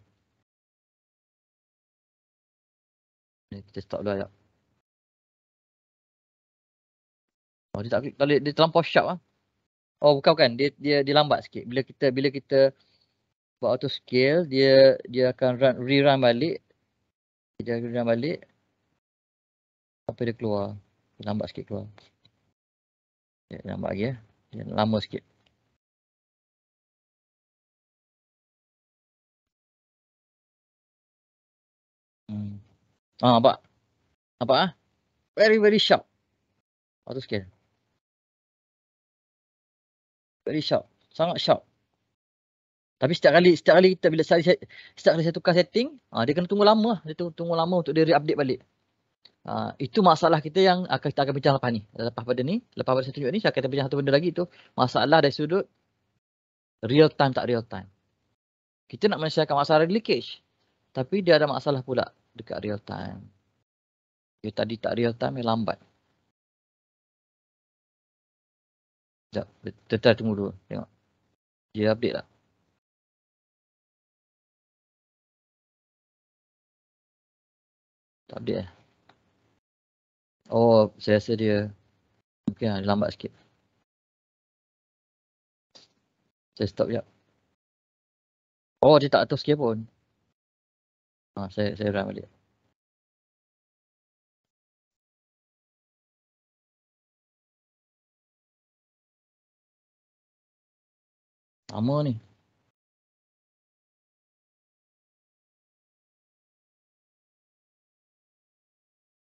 kita stop dulu ajak. Oh, dia tak dia, dia terlampau sharp ah. Oh bukan kan? dia dia dia sikit. Bila kita bila kita buat auto scale dia dia akan run rerun balik. Dia rerun balik. Apa dia keluar? Lambat sikit keluar. Ya lambat lagi ya. Dia lama sikit. Hmm. Ah, nampak? Nampak ah? Very very sharp. Auto scale very sharp sangat sharp tapi setiap kali setiap kali kita bila saya setiap kali saya tukar setting ah dia kena tunggu lama dia tunggu, tunggu lama untuk dia re-update balik ah itu masalah kita yang akan kita akan bincang lepas ni lepas pada ni lepas pada saya tunjuk ni saya akan bincang satu benda lagi tu masalah dari sudut real time tak real time kita nak menyelesaikan masalah leakage tapi dia ada masalah pula dekat real time dia tadi tak real time dia lambat Sekejap, tetap tunggu dulu. Tengok. Dia update tak? Tak update eh? Oh, saya rasa dia mungkin okay, lambat sikit. Saya stop sekejap. Oh, dia tak atur sikit pun. Ha, saya saya run balik. Sama ni.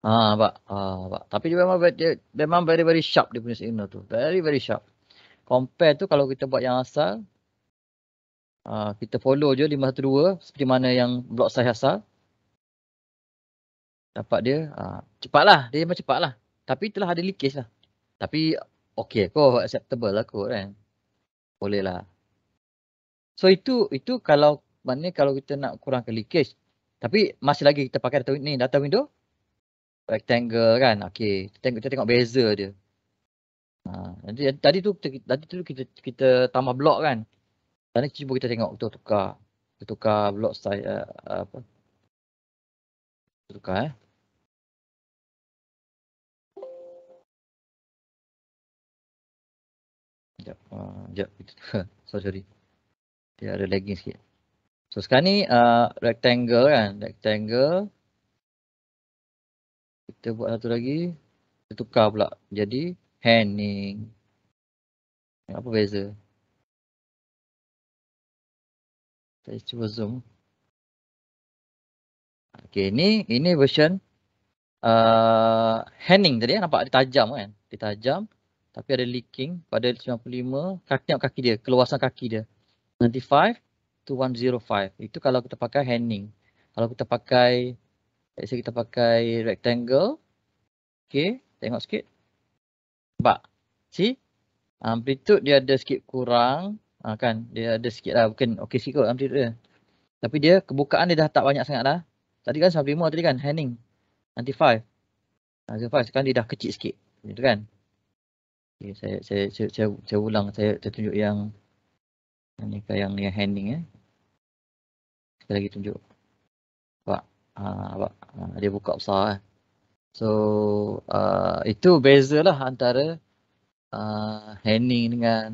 Ha pak, ha pak. Tapi juga memang very, memang very very sharp dia punya signal tu. Very very sharp. Compare tu kalau kita buat yang asal ha, kita follow je 512 seperti mana yang block saya asal. Dapat dia ha, cepatlah. Dia memang cepatlah. Tapi telah ada leakage lah. Tapi okey kau acceptable lah kau kan. Boleh lah. So itu itu kalau maknanya kalau kita nak kurangkan leakage. Tapi masih lagi kita pakai data ni data window rectangle kan. Okey, kita tengok kita tengok beza dia. Ha, tadi, tadi tu tadi tu kita kita tambah blok kan. Dan cuba kita tengok tu tukar. Kita tukar blok saya uh, eh, apa? Tukar eh. Sekejap, uh, sekejap. sorry. Dia ada lagging sikit. So sekarang ni uh, rectangle kan. Rectangle. Kita buat satu lagi. Kita tukar pula. Jadi Henning. Apa beza? Saya cuba zoom. Okay ni ini version uh, Henning tadi ya. Nampak dia tajam kan. Dia tajam. Tapi ada leaking pada 95. Kaki-kaki dia. Keluasan kaki dia. 95 to 105 itu kalau kita pakai handing kalau kita pakai saya kita pakai rectangle Okay, tengok sikit nampak see amplitude dia ada sikit kurang ha, kan dia ada sikit lah mungkin Okay, sikit kot amplitude dia tapi dia kebukaan dia dah tak banyak sangat dah tadi kan 95 tadi kan handing 95 95 ah, sekarang dia dah kecil sikit gitu kan okay, saya, saya, saya, saya, saya, saya ulang saya, saya tunjuk yang ini yang yang handing ya. Sekali lagi tunjuk. Pak, ah uh, dia buka besar eh. So uh, itu bezalah antara uh, handing dengan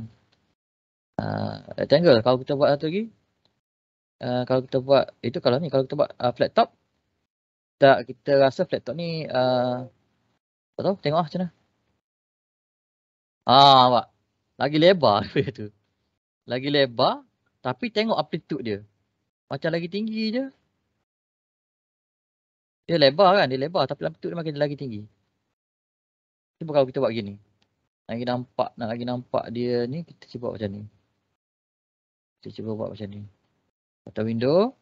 uh, rectangle. Kalau kita buat satu lagi. Uh, kalau kita buat itu kalau ni kalau kita buat uh, flat top tak kita rasa flat top ni uh, tak tahu tengoklah macam mana. Ah, pak. Lagi lebar dia tu lagi lebar tapi tengok amplitude dia. Macam lagi tinggi je. Dia lebar kan? Dia lebar tapi amplitude dia makin lagi tinggi. Cuba kalau kita buat gini. Lagi nampak, nak lagi nampak dia ni kita cuba macam ni. Kita cuba buat macam ni. Atau window,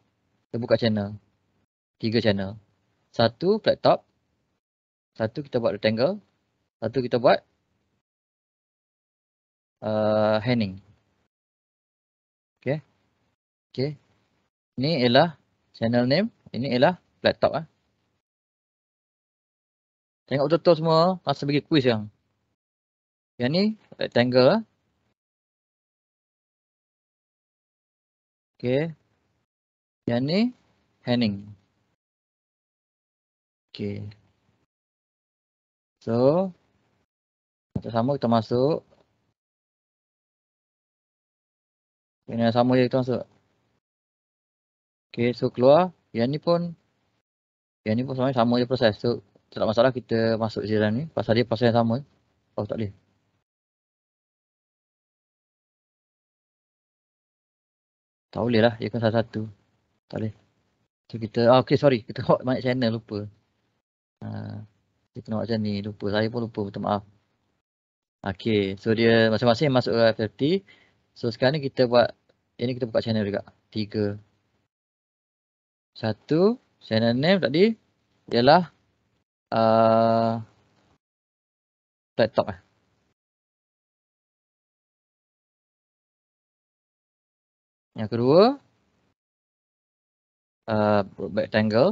kita buka channel. Tiga channel. Satu flat top. Satu kita buat rectangle. Satu kita buat uh, hanging. Okay, okay. Ini ialah channel name ini ialah laptop ah tengok betul-betul semua masa bagi quiz yang yang ni rectangle ah okey yang ni Henning Okay. so kita sama kita masuk Kena yang sama je kita masuk. Okay, so keluar. Yang ni pun. Yang ni pun sama, sama je proses. So, tak masalah kita masuk jalan ni. Pasal dia proses yang sama. Oh, tak boleh. Tak boleh lah. Dia kan satu-satu. Tak boleh. So, kita. Ah, okay, sorry. Kita buat banyak channel. Lupa. Ha, kita nak buat channel ni. Lupa. Saya pun lupa. Minta maaf. Okay. So, dia masing-masing masuk ke FFT. So sekarang ni kita buat ini kita buka channel juga. Tiga. Satu channel name tadi ialah a uh, TikTok eh. Yang kedua a uh, rectangle.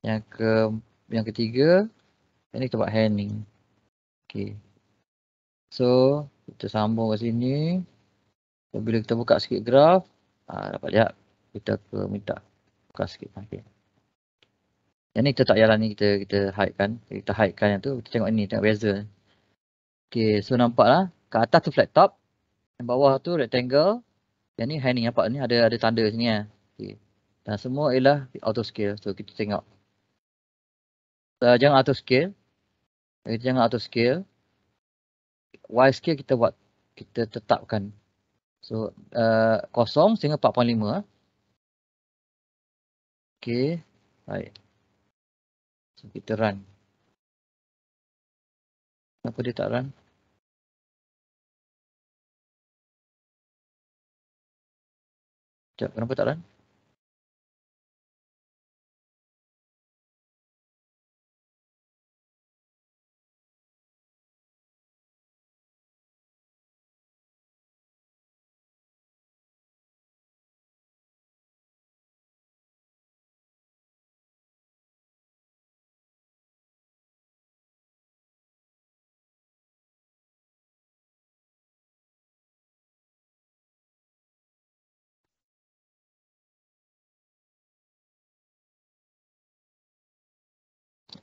Yang ke yang ketiga ini kita buat hanging Okey. So kita sambung ke sini. So, bila kita buka sikit graf, aa, ha, dapat lihat kita ke minta buka sikit lagi. Yang ni kita tak yalah ni kita kita hide kan. Kita hide kan yang tu. Kita tengok ni tengok beza. Okey, so nampaklah ke atas tu flat top, yang bawah tu rectangle. Yang ni hiding nampak ni ada ada tanda sini ah. Okey. Dan semua ialah auto scale. So kita tengok. So, uh, jangan auto scale. Kita jangan auto scale. Y scale kita buat kita tetapkan. So uh, kosong sehingga 4.5. Okay. Baik. So kita run. Kenapa dia tak run? Sekejap, kenapa tak run?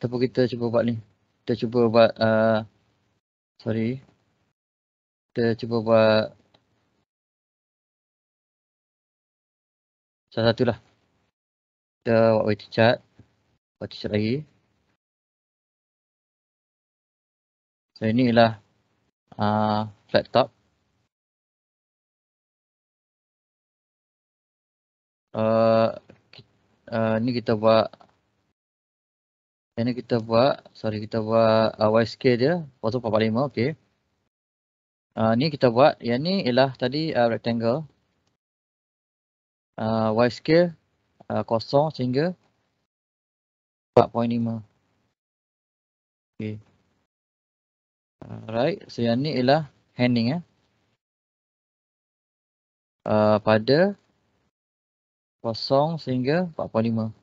ataupun kita cuba buat ni. Kita cuba buat uh, sorry. Kita cuba buat salah lah. Kita buat white chat. Buat chat lagi. So inilah a uh, flat top. Uh, uh, ni kita buat ini kita buat, sorry kita buat uh, scale dia, waktu 45, okey. Uh, ni kita buat, yang ni ialah tadi uh, rectangle. Uh, YSK uh, kosong sehingga 4.5. Okey. Alright, so yang ni ialah handing ya. Eh. Uh, pada kosong sehingga 4.5.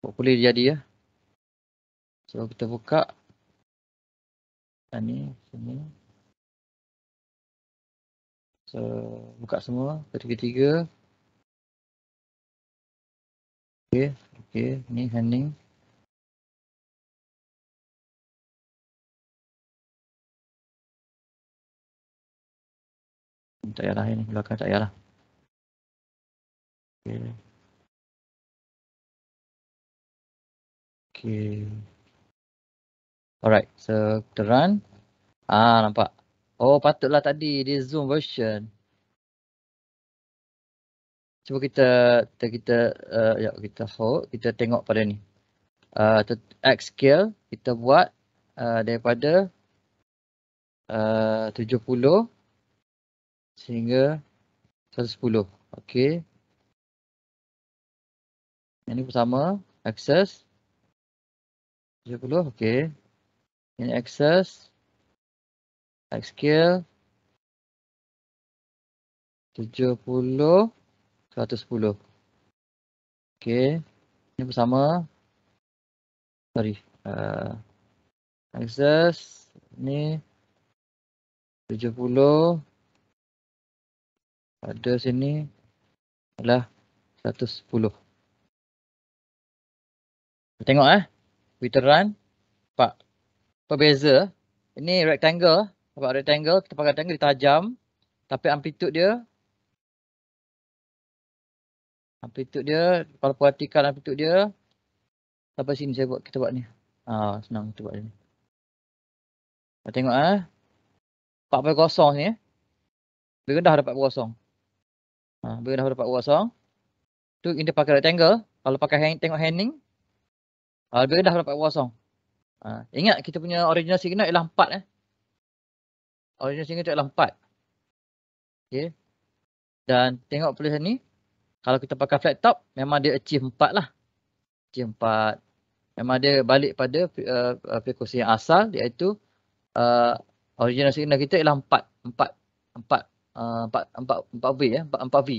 Oh, boleh jadi ya. So kita buka. Ini, ni So buka semua ketiga-tiga. Okey, okey, Ini handing. Tak payahlah ini belakang tak payahlah. Okey. Okay. Alright, so kita run. Ah, nampak. Oh, patutlah tadi dia zoom version. Cuba kita kita kita uh, ya kita hold, kita tengok pada ni. Ah, uh, X scale kita buat uh, daripada uh, 70 sehingga 110. Okay. Ini bersama access 70 okey in access x scale 70 110 okey ini bersama sorry uh, access ni 70 pada sini adalah 110 tengok eh Witeran. Pak, Perbeza. Ini rectangle. Pak rectangle? Kita pakai rectangle, dia tajam. Tapi amplitude dia. Amplitude dia. Kalau perhatikan amplitude dia. Sampai sini saya buat. Kita buat ni. Ah, senang kita buat ni. Kita tengok eh. kosong ni, eh. Lebih rendah dapat 4.0. Ah, lebih dah dapat kosong, Tu kita pakai rectangle. Kalau pakai hang, tengok hanging. Uh, dah dapat kosong. Uh, ah, ingat kita punya original signal ialah 4 eh. Original signal tu ialah 4. Okay. Dan tengok pula ni. Kalau kita pakai flat top, memang dia achieve 4 lah. Achieve 4. Memang dia balik pada uh, uh frekuensi yang asal iaitu uh, original signal kita ialah 4. 4. 4. Uh, 4, 4, 4, 4 V eh. 4, 4 V.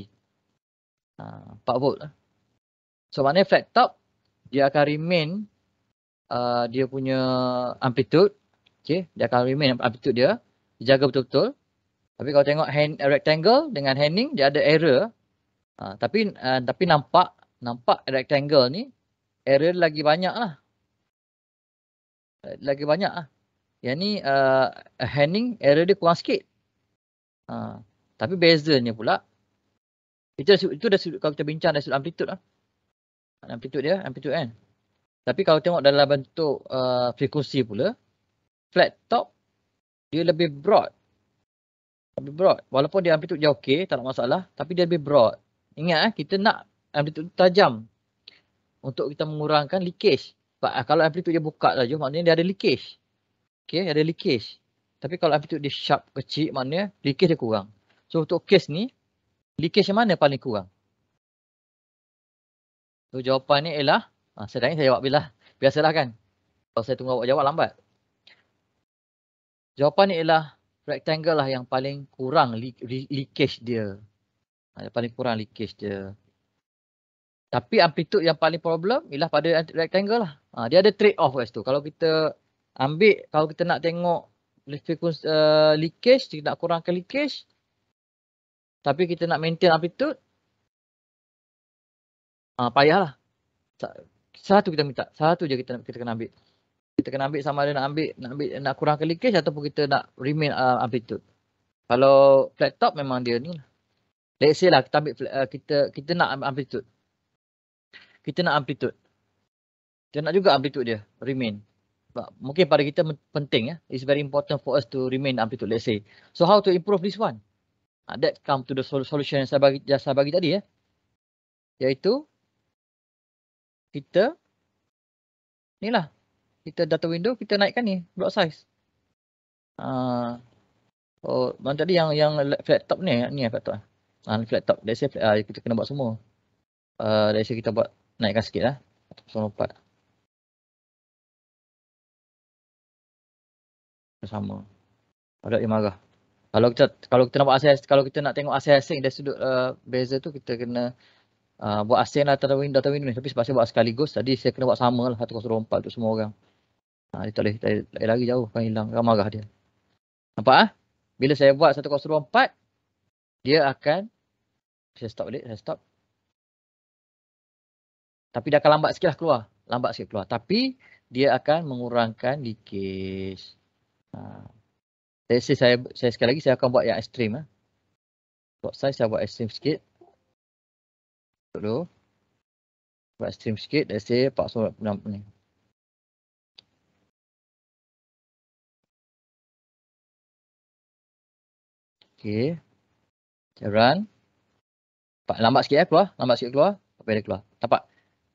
Uh, ah, 4 volt lah. So maknanya flat top dia akan remain uh, dia punya amplitude. Okay. Dia akan remain amplitude dia. Dia jaga betul-betul. Tapi kalau tengok hand uh, rectangle dengan hanging, dia ada error. Uh, tapi uh, tapi nampak nampak rectangle ni error lagi banyak lah. Lagi banyak lah. Yang ni uh, handing error dia kurang sikit. Uh, tapi bezanya pula. Itu, itu dah kalau kita bincang dari sudut amplitude lah amplitude dia amplitude kan tapi kalau tengok dalam bentuk uh, frekuensi pula flat top dia lebih broad lebih broad walaupun dia amplitude dia okey tak ada masalah tapi dia lebih broad ingat eh, kita nak amplitude tajam untuk kita mengurangkan leakage But, uh, ah, kalau amplitude dia buka saja maknanya dia ada leakage okey ada leakage tapi kalau amplitude dia sharp kecil maknanya leakage dia kurang so untuk case ni leakage yang mana paling kurang So jawapan ni ialah ha, sedang saya jawab bila. Biasalah kan. Kalau saya tunggu awak jawab lambat. Jawapan ni ialah rectangle lah yang paling kurang leakage dia. Ha, paling kurang leakage dia. Tapi amplitude yang paling problem ialah pada rectangle lah. Ha, dia ada trade off guys tu. Kalau kita ambil, kalau kita nak tengok frequency uh, leakage, kita nak kurangkan leakage. Tapi kita nak maintain amplitude, Ah uh, payahlah. Satu kita minta, satu je kita kita kena ambil. Kita kena ambil sama ada nak ambil nak ambil nak kurangkan leakage ataupun kita nak remain uh, amplitude. Kalau flat top memang dia ni lah. Let's say lah kita ambil uh, kita kita nak amplitude. Kita nak amplitude. Kita nak juga amplitude dia remain. But mungkin pada kita penting ya. It's very important for us to remain amplitude let's say. So how to improve this one? Uh, that come to the solution yang saya bagi, yang saya bagi tadi ya. Iaitu kita ni lah. kita data window kita naikkan ni block size ah oh mana tadi yang yang flat top ni ni apa tu ah flat top dari saya uh, kita kena buat semua ah uh, dia kita buat naikkan lah, sikitlah 0.4 sama. Ada yang marah. Kalau kita kalau kita nak buat kalau kita nak tengok assessing dari sudut uh, beza tu kita kena uh, buat asing lah data window, data window ni. Tapi sebab saya buat sekaligus, tadi saya kena buat sama lah 1024 untuk semua orang. Uh, dia tak boleh, tak boleh lari jauh, kan hilang, kan marah dia. Nampak ah? Ha? Bila saya buat 104, dia akan, saya stop balik, saya stop. Tapi dia akan lambat sikit lah keluar. Lambat sikit keluar. Tapi dia akan mengurangkan leakage. Ha. Saya, saya, saya, sekali lagi saya akan buat yang ekstrim. Ha. Buat size saya buat ekstrim sikit dulu. Buat stream sikit. Pak say 46 ni. Okay. jalan. Pak lambat sikit ya keluar. Lambat sikit keluar. Apa dia keluar. Nampak?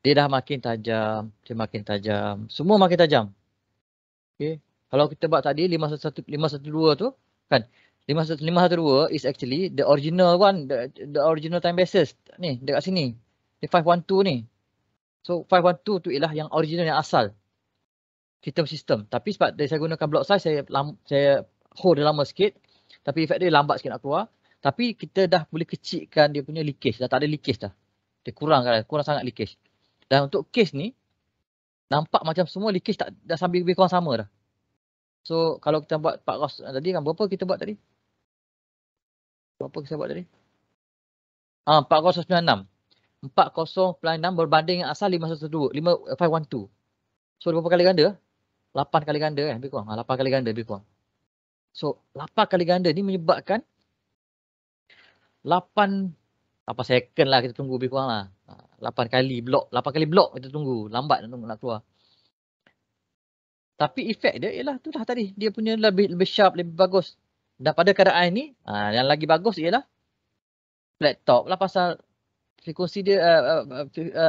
Dia dah makin tajam. Dia makin tajam. Semua makin tajam. Okay. Kalau kita buat tadi 512 tu kan. 512 is actually the original one, the, the original time basis ni dekat sini. The 512 ni. So 512 tu ialah yang original yang asal. Sistem sistem. Tapi sebab dari saya gunakan block size, saya lam, saya hold dia lama sikit. Tapi efek dia lambat sikit nak keluar. Tapi kita dah boleh kecilkan dia punya leakage. Dah tak ada leakage dah. Dia kurang kan, kurang sangat leakage. Dan untuk case ni, nampak macam semua leakage tak, dah sambil lebih kurang sama dah. So kalau kita buat 400 tadi kan berapa kita buat tadi? Berapa kita buat tadi? Ha, 4096. 4096 berbanding dengan asal 512, 512. So berapa kali ganda? 8 kali ganda kan lebih kurang. 8 ah, kali ganda lebih kurang. So 8 kali ganda ni menyebabkan 8 apa second lah kita tunggu lebih kurang lah. 8 ah, kali blok, 8 kali blok kita tunggu. Lambat nak, tunggu, nak keluar. Tapi efek dia ialah tu lah tadi. Dia punya lebih lebih sharp, lebih bagus. Dan pada keadaan ini, ha, yang lagi bagus ialah flat top lah pasal frekuensi dia, uh,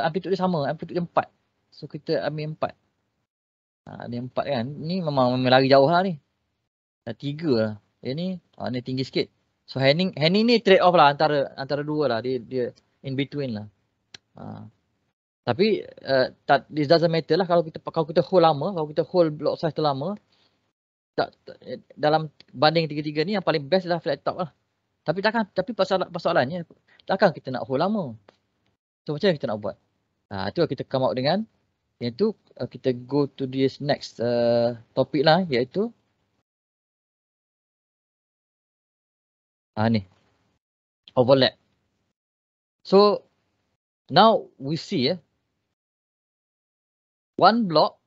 amplitude dia sama, amplitude dia 4. So kita ambil empat. Ha, empat 4 kan, ni memang, memang lari jauh lah ni. Dah 3 lah. Yang ni, ha, ni tinggi sikit. So Henning, Henning ni trade off lah antara antara dua lah, dia, dia in between lah. Ha. Tapi uh, that, this doesn't matter lah kalau kita kalau kita hold lama, kalau kita hold block size terlama, lama, tak, tak eh, dalam banding tiga-tiga ni yang paling best adalah flat top lah. Tapi takkan tapi pasal persoalannya takkan kita nak hold lama. So macam kita nak buat? Ah ha, tu kita come out dengan iaitu uh, kita go to this next uh, topic lah iaitu ha, ni overlap. So now we see eh one block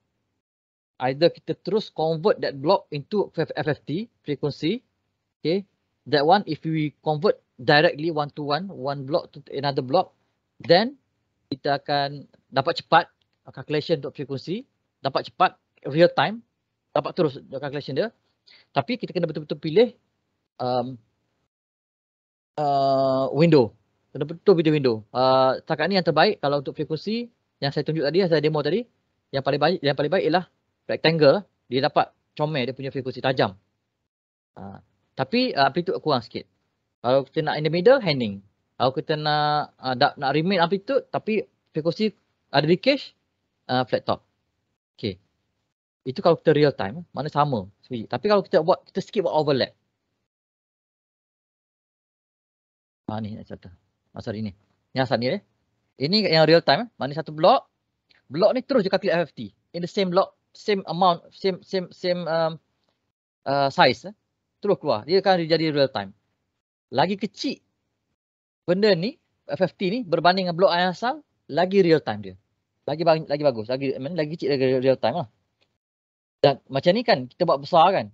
either kita terus convert that block into FFT frequency. Okay, that one if we convert directly one to one, one block to another block, then kita akan dapat cepat calculation untuk frequency, dapat cepat real time, dapat terus calculation dia. Tapi kita kena betul-betul pilih um, uh, window. Kena betul-betul pilih window. Uh, setakat ni yang terbaik kalau untuk frekuensi yang saya tunjuk tadi, saya demo tadi, yang paling baik, yang paling baik ialah rectangle, dia dapat comel dia punya frekuensi tajam. Uh, tapi uh, amplitude kurang sikit. Kalau kita nak in the middle, hanging. Kalau kita nak uh, da, nak remain amplitude tapi frekuensi ada uh, leakage, uh, flat top. Okay. Itu kalau kita real time, mana sama. Tapi kalau kita buat, kita skip buat overlap. Ah, ni nak cerita. Masa ah, ini. Ni asal ni eh. Ini yang real time. Eh. Mana satu blok. Blok ni terus je calculate FFT. In the same block, same amount, same same same um, uh, size, eh? terus keluar. Dia akan jadi real time. Lagi kecil benda ni, FFT ni berbanding dengan blok yang asal, lagi real time dia. Lagi bang, lagi bagus, lagi I mean, lagi kecil lagi real time lah. Dan macam ni kan kita buat besar kan.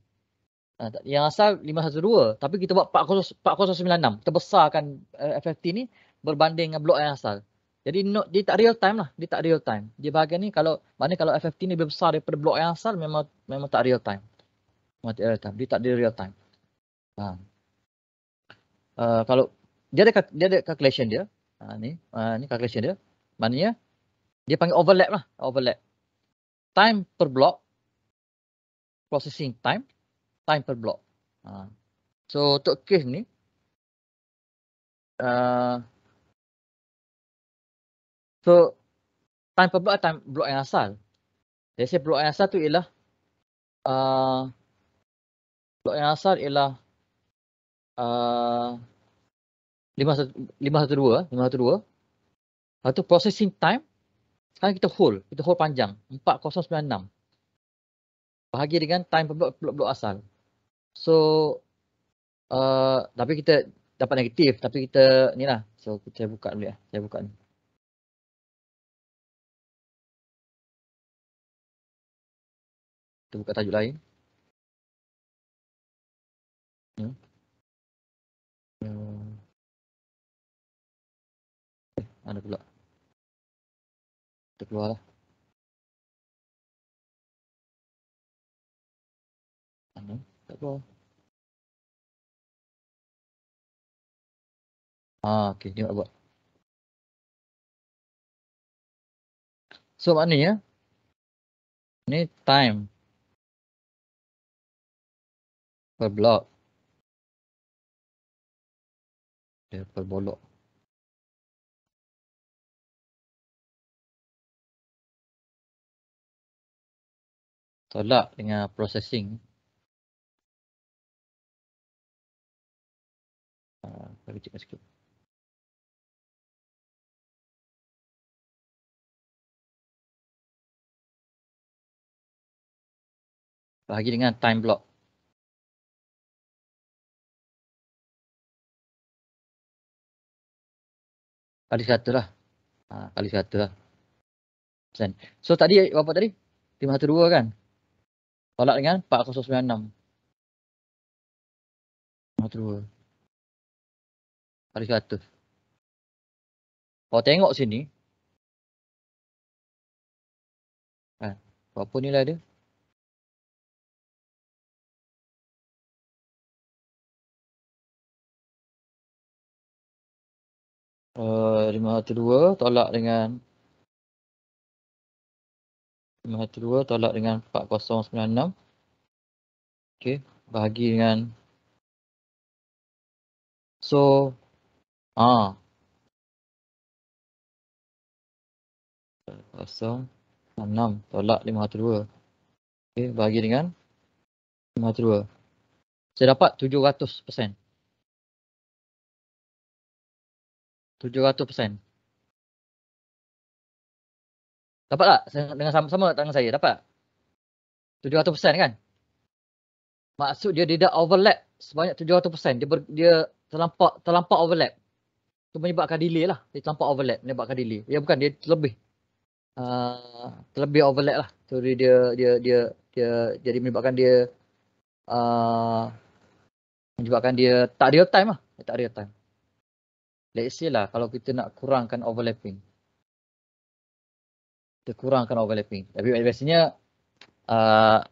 Ha, yang asal 512 tapi kita buat 4096 kita besarkan uh, FFT ni berbanding dengan blok yang asal. Jadi note dia tak real time lah. Dia tak real time. Dia bahagian ni kalau mana kalau FFT ni lebih besar daripada blok yang asal memang memang tak real time. Memang tak real time. Dia tak ada real time. Ha. Uh, kalau dia ada dia ada calculation dia. Ha, ni uh, ni calculation dia. Maknanya dia panggil overlap lah. Overlap. Time per block. Processing time. Time per block. Ha. So untuk case ni. Uh, So time per block time blok yang asal. Let's say blok yang asal tu ialah uh, blok yang asal ialah uh, lima satu uh, 512, 512. Lepas tu processing time sekarang kita hold, kita hold panjang 4096 bahagi dengan time per blok-blok asal. So uh, tapi kita dapat negatif tapi kita ni lah. So saya buka dulu ya. Saya buka ni. Kita buka tajuk lain. Ada ya. ya. eh, pula. Kita keluar lah. Ada. Tak keluar. Haa. Ah, okay. Ni nak buat. So maknanya. Ni time per blok ya per blok tolak dengan processing ah bagi cek sikit bagi dengan time block kali satu lah. Ha, kali satu lah. So tadi berapa tadi? 512 kan? Tolak dengan 4096. 502. Kali satu. Kalau tengok sini. Ha, berapa nilai dia? 512 eh, tolak dengan 512 tolak dengan 4096. okay, bahagi dengan So ah kosong enam tolak lima hati dua. Okey, bahagi dengan lima hati dua. Saya dapat tujuh ratus persen. 700%. Dapat tak dengan sama-sama tangan saya? Dapat? 700% kan? Maksud dia tidak overlap sebanyak 700%. Dia, ber, dia terlampau, terlampau overlap. Itu menyebabkan delay lah. Dia terlampau overlap menyebabkan delay. Ya bukan, dia terlebih. Uh, terlebih overlap lah. So dia, dia, dia, dia, dia jadi menyebabkan dia uh, menyebabkan dia tak real time lah. Dia tak real time let's say lah kalau kita nak kurangkan overlapping kita kurangkan overlapping tapi biasanya uh,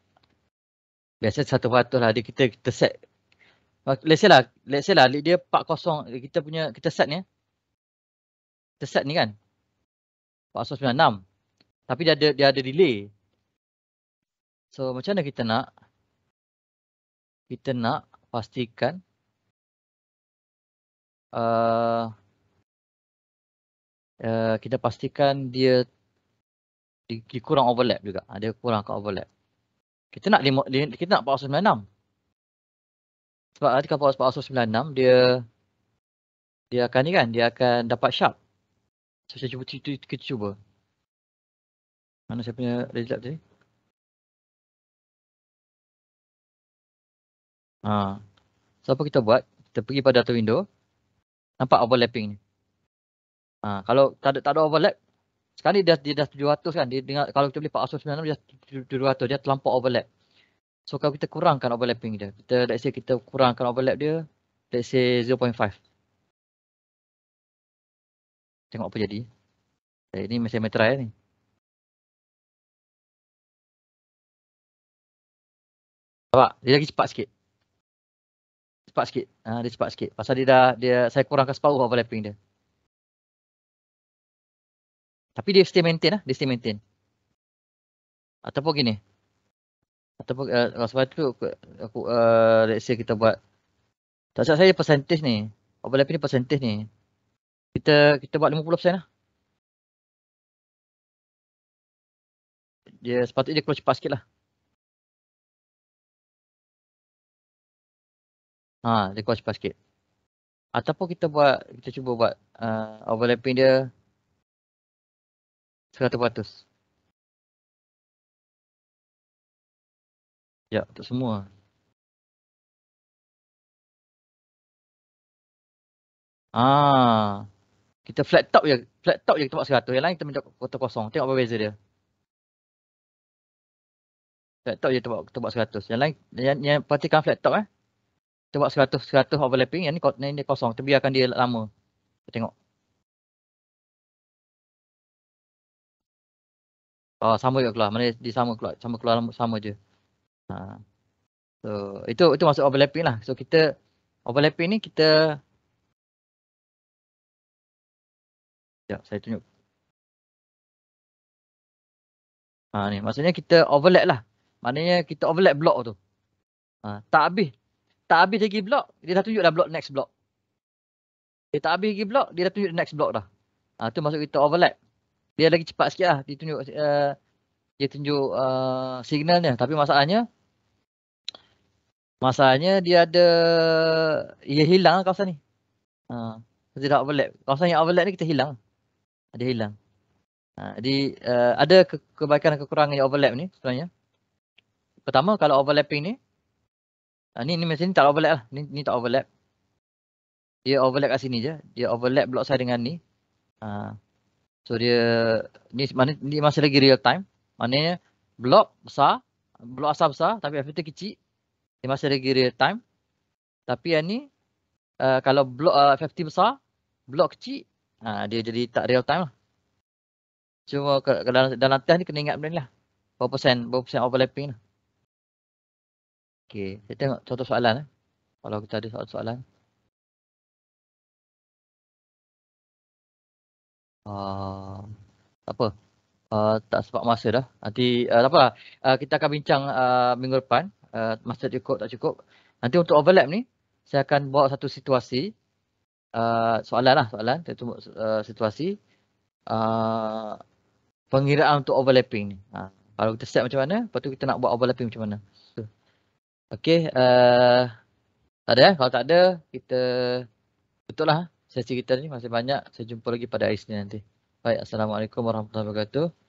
biasanya satu patut lah dia kita, kita set let's say lah let's say lah dia 4 kosong kita punya kita set ni eh. kita set ni kan enam. tapi dia ada dia ada delay so macam mana kita nak kita nak pastikan uh, uh, kita pastikan dia di, kurang overlap juga. Uh, dia kurang ke overlap. Kita nak lima, di, kita nak 496. Sebab nanti kalau 496 dia dia akan ni kan, dia akan dapat sharp. So, saya cuba, kita, kita cuba. Mana saya punya result tadi? Ha. So apa kita buat? Kita pergi pada data window. Nampak overlapping ni. Ha, kalau tak ada, tak ada overlap, sekarang ni dia, dia dah 700 kan. Dia dengar, kalau kita beli 496, dia dah 700. Dia terlampau overlap. So kalau kita kurangkan overlapping dia. Kita, let's say kita kurangkan overlap dia. Let's say 0.5. Tengok apa jadi. Eh, ini masih metra ya ni. Nampak? Dia lagi cepat sikit cepat sikit. Ha, dia cepat sikit. Pasal dia dah, dia saya kurangkan separuh overlapping dia. Tapi dia stay maintain lah. Dia stay maintain. Ataupun gini. Ataupun uh, sebab tu aku, aku uh, let's say kita buat. Tak sebab saya percentage ni. Overlapping ni percentage ni. Kita kita buat 50% lah. Dia sepatutnya dia keluar cepat sikit lah. Ha, dia kurang cepat sikit. Ataupun kita buat, kita cuba buat uh, overlapping dia 100%. Ya, untuk semua. Ah, kita flat top je, flat top je kita buat seratus. Yang lain kita minta kotak kosong. Tengok apa beza dia. Flat top je kita buat, seratus. Yang lain, yang, yang perhatikan flat top eh kita buat 100 100 overlapping yang ni kot ni kosong Tapi akan dia lama kita tengok ah oh, sama juga keluar mana dia sama keluar sama keluar lama sama je ha. so itu itu masuk overlapping lah so kita overlapping ni kita ya saya tunjuk ah ha, ni maksudnya kita overlap lah maknanya kita overlap blok tu ha, tak habis tak habis lagi blok, dia dah tunjuk dah blok next blok. Dia tak habis lagi blok, dia dah tunjuk next blok dah. Ha, tu masuk kita overlap. Dia lagi cepat sikit lah. Dia tunjuk, uh, dia tunjuk uh, signalnya. Tapi masalahnya, masalahnya dia ada, ia hilang lah kawasan ni. Ha, dia dah overlap. Kawasan yang overlap ni kita hilang. Ah, dia hilang. Ha, jadi uh, ada ke kebaikan dan kekurangan yang overlap ni sebenarnya. Pertama, kalau overlapping ni, uh, Ah, ni ni macam ni tak overlap lah. Ni, ni tak overlap. Dia overlap kat sini je. Dia overlap blok saya dengan ni. Ah, so dia ni, mana, ni masih lagi real time. Maknanya Blok besar. blok asal besar tapi filter kecil. Dia masih lagi real time. Tapi yang ni uh, kalau block uh, besar, blok kecil, uh, dia jadi tak real time lah. Cuma dalam, dalam test ni kena ingat benda ni lah. Berapa persen, berapa persen overlapping lah. Okay, saya tengok contoh soalan eh. Kalau kita ada soalan. -soalan. Uh, apa? Uh, tak sebab masa dah. Nanti uh, apa? Uh, kita akan bincang uh, minggu depan. Uh, masa cukup tak cukup. Nanti untuk overlap ni, saya akan bawa satu situasi. Uh, soalan lah soalan. Saya tunggu uh, situasi. Uh, pengiraan untuk overlapping ni. Uh, kalau kita set macam mana, lepas tu kita nak buat overlapping macam mana. Okey, uh, tak ada eh? Kalau tak ada, kita betul lah eh, sesi kita ni masih banyak. Saya jumpa lagi pada hari nanti. Baik, Assalamualaikum warahmatullahi wabarakatuh.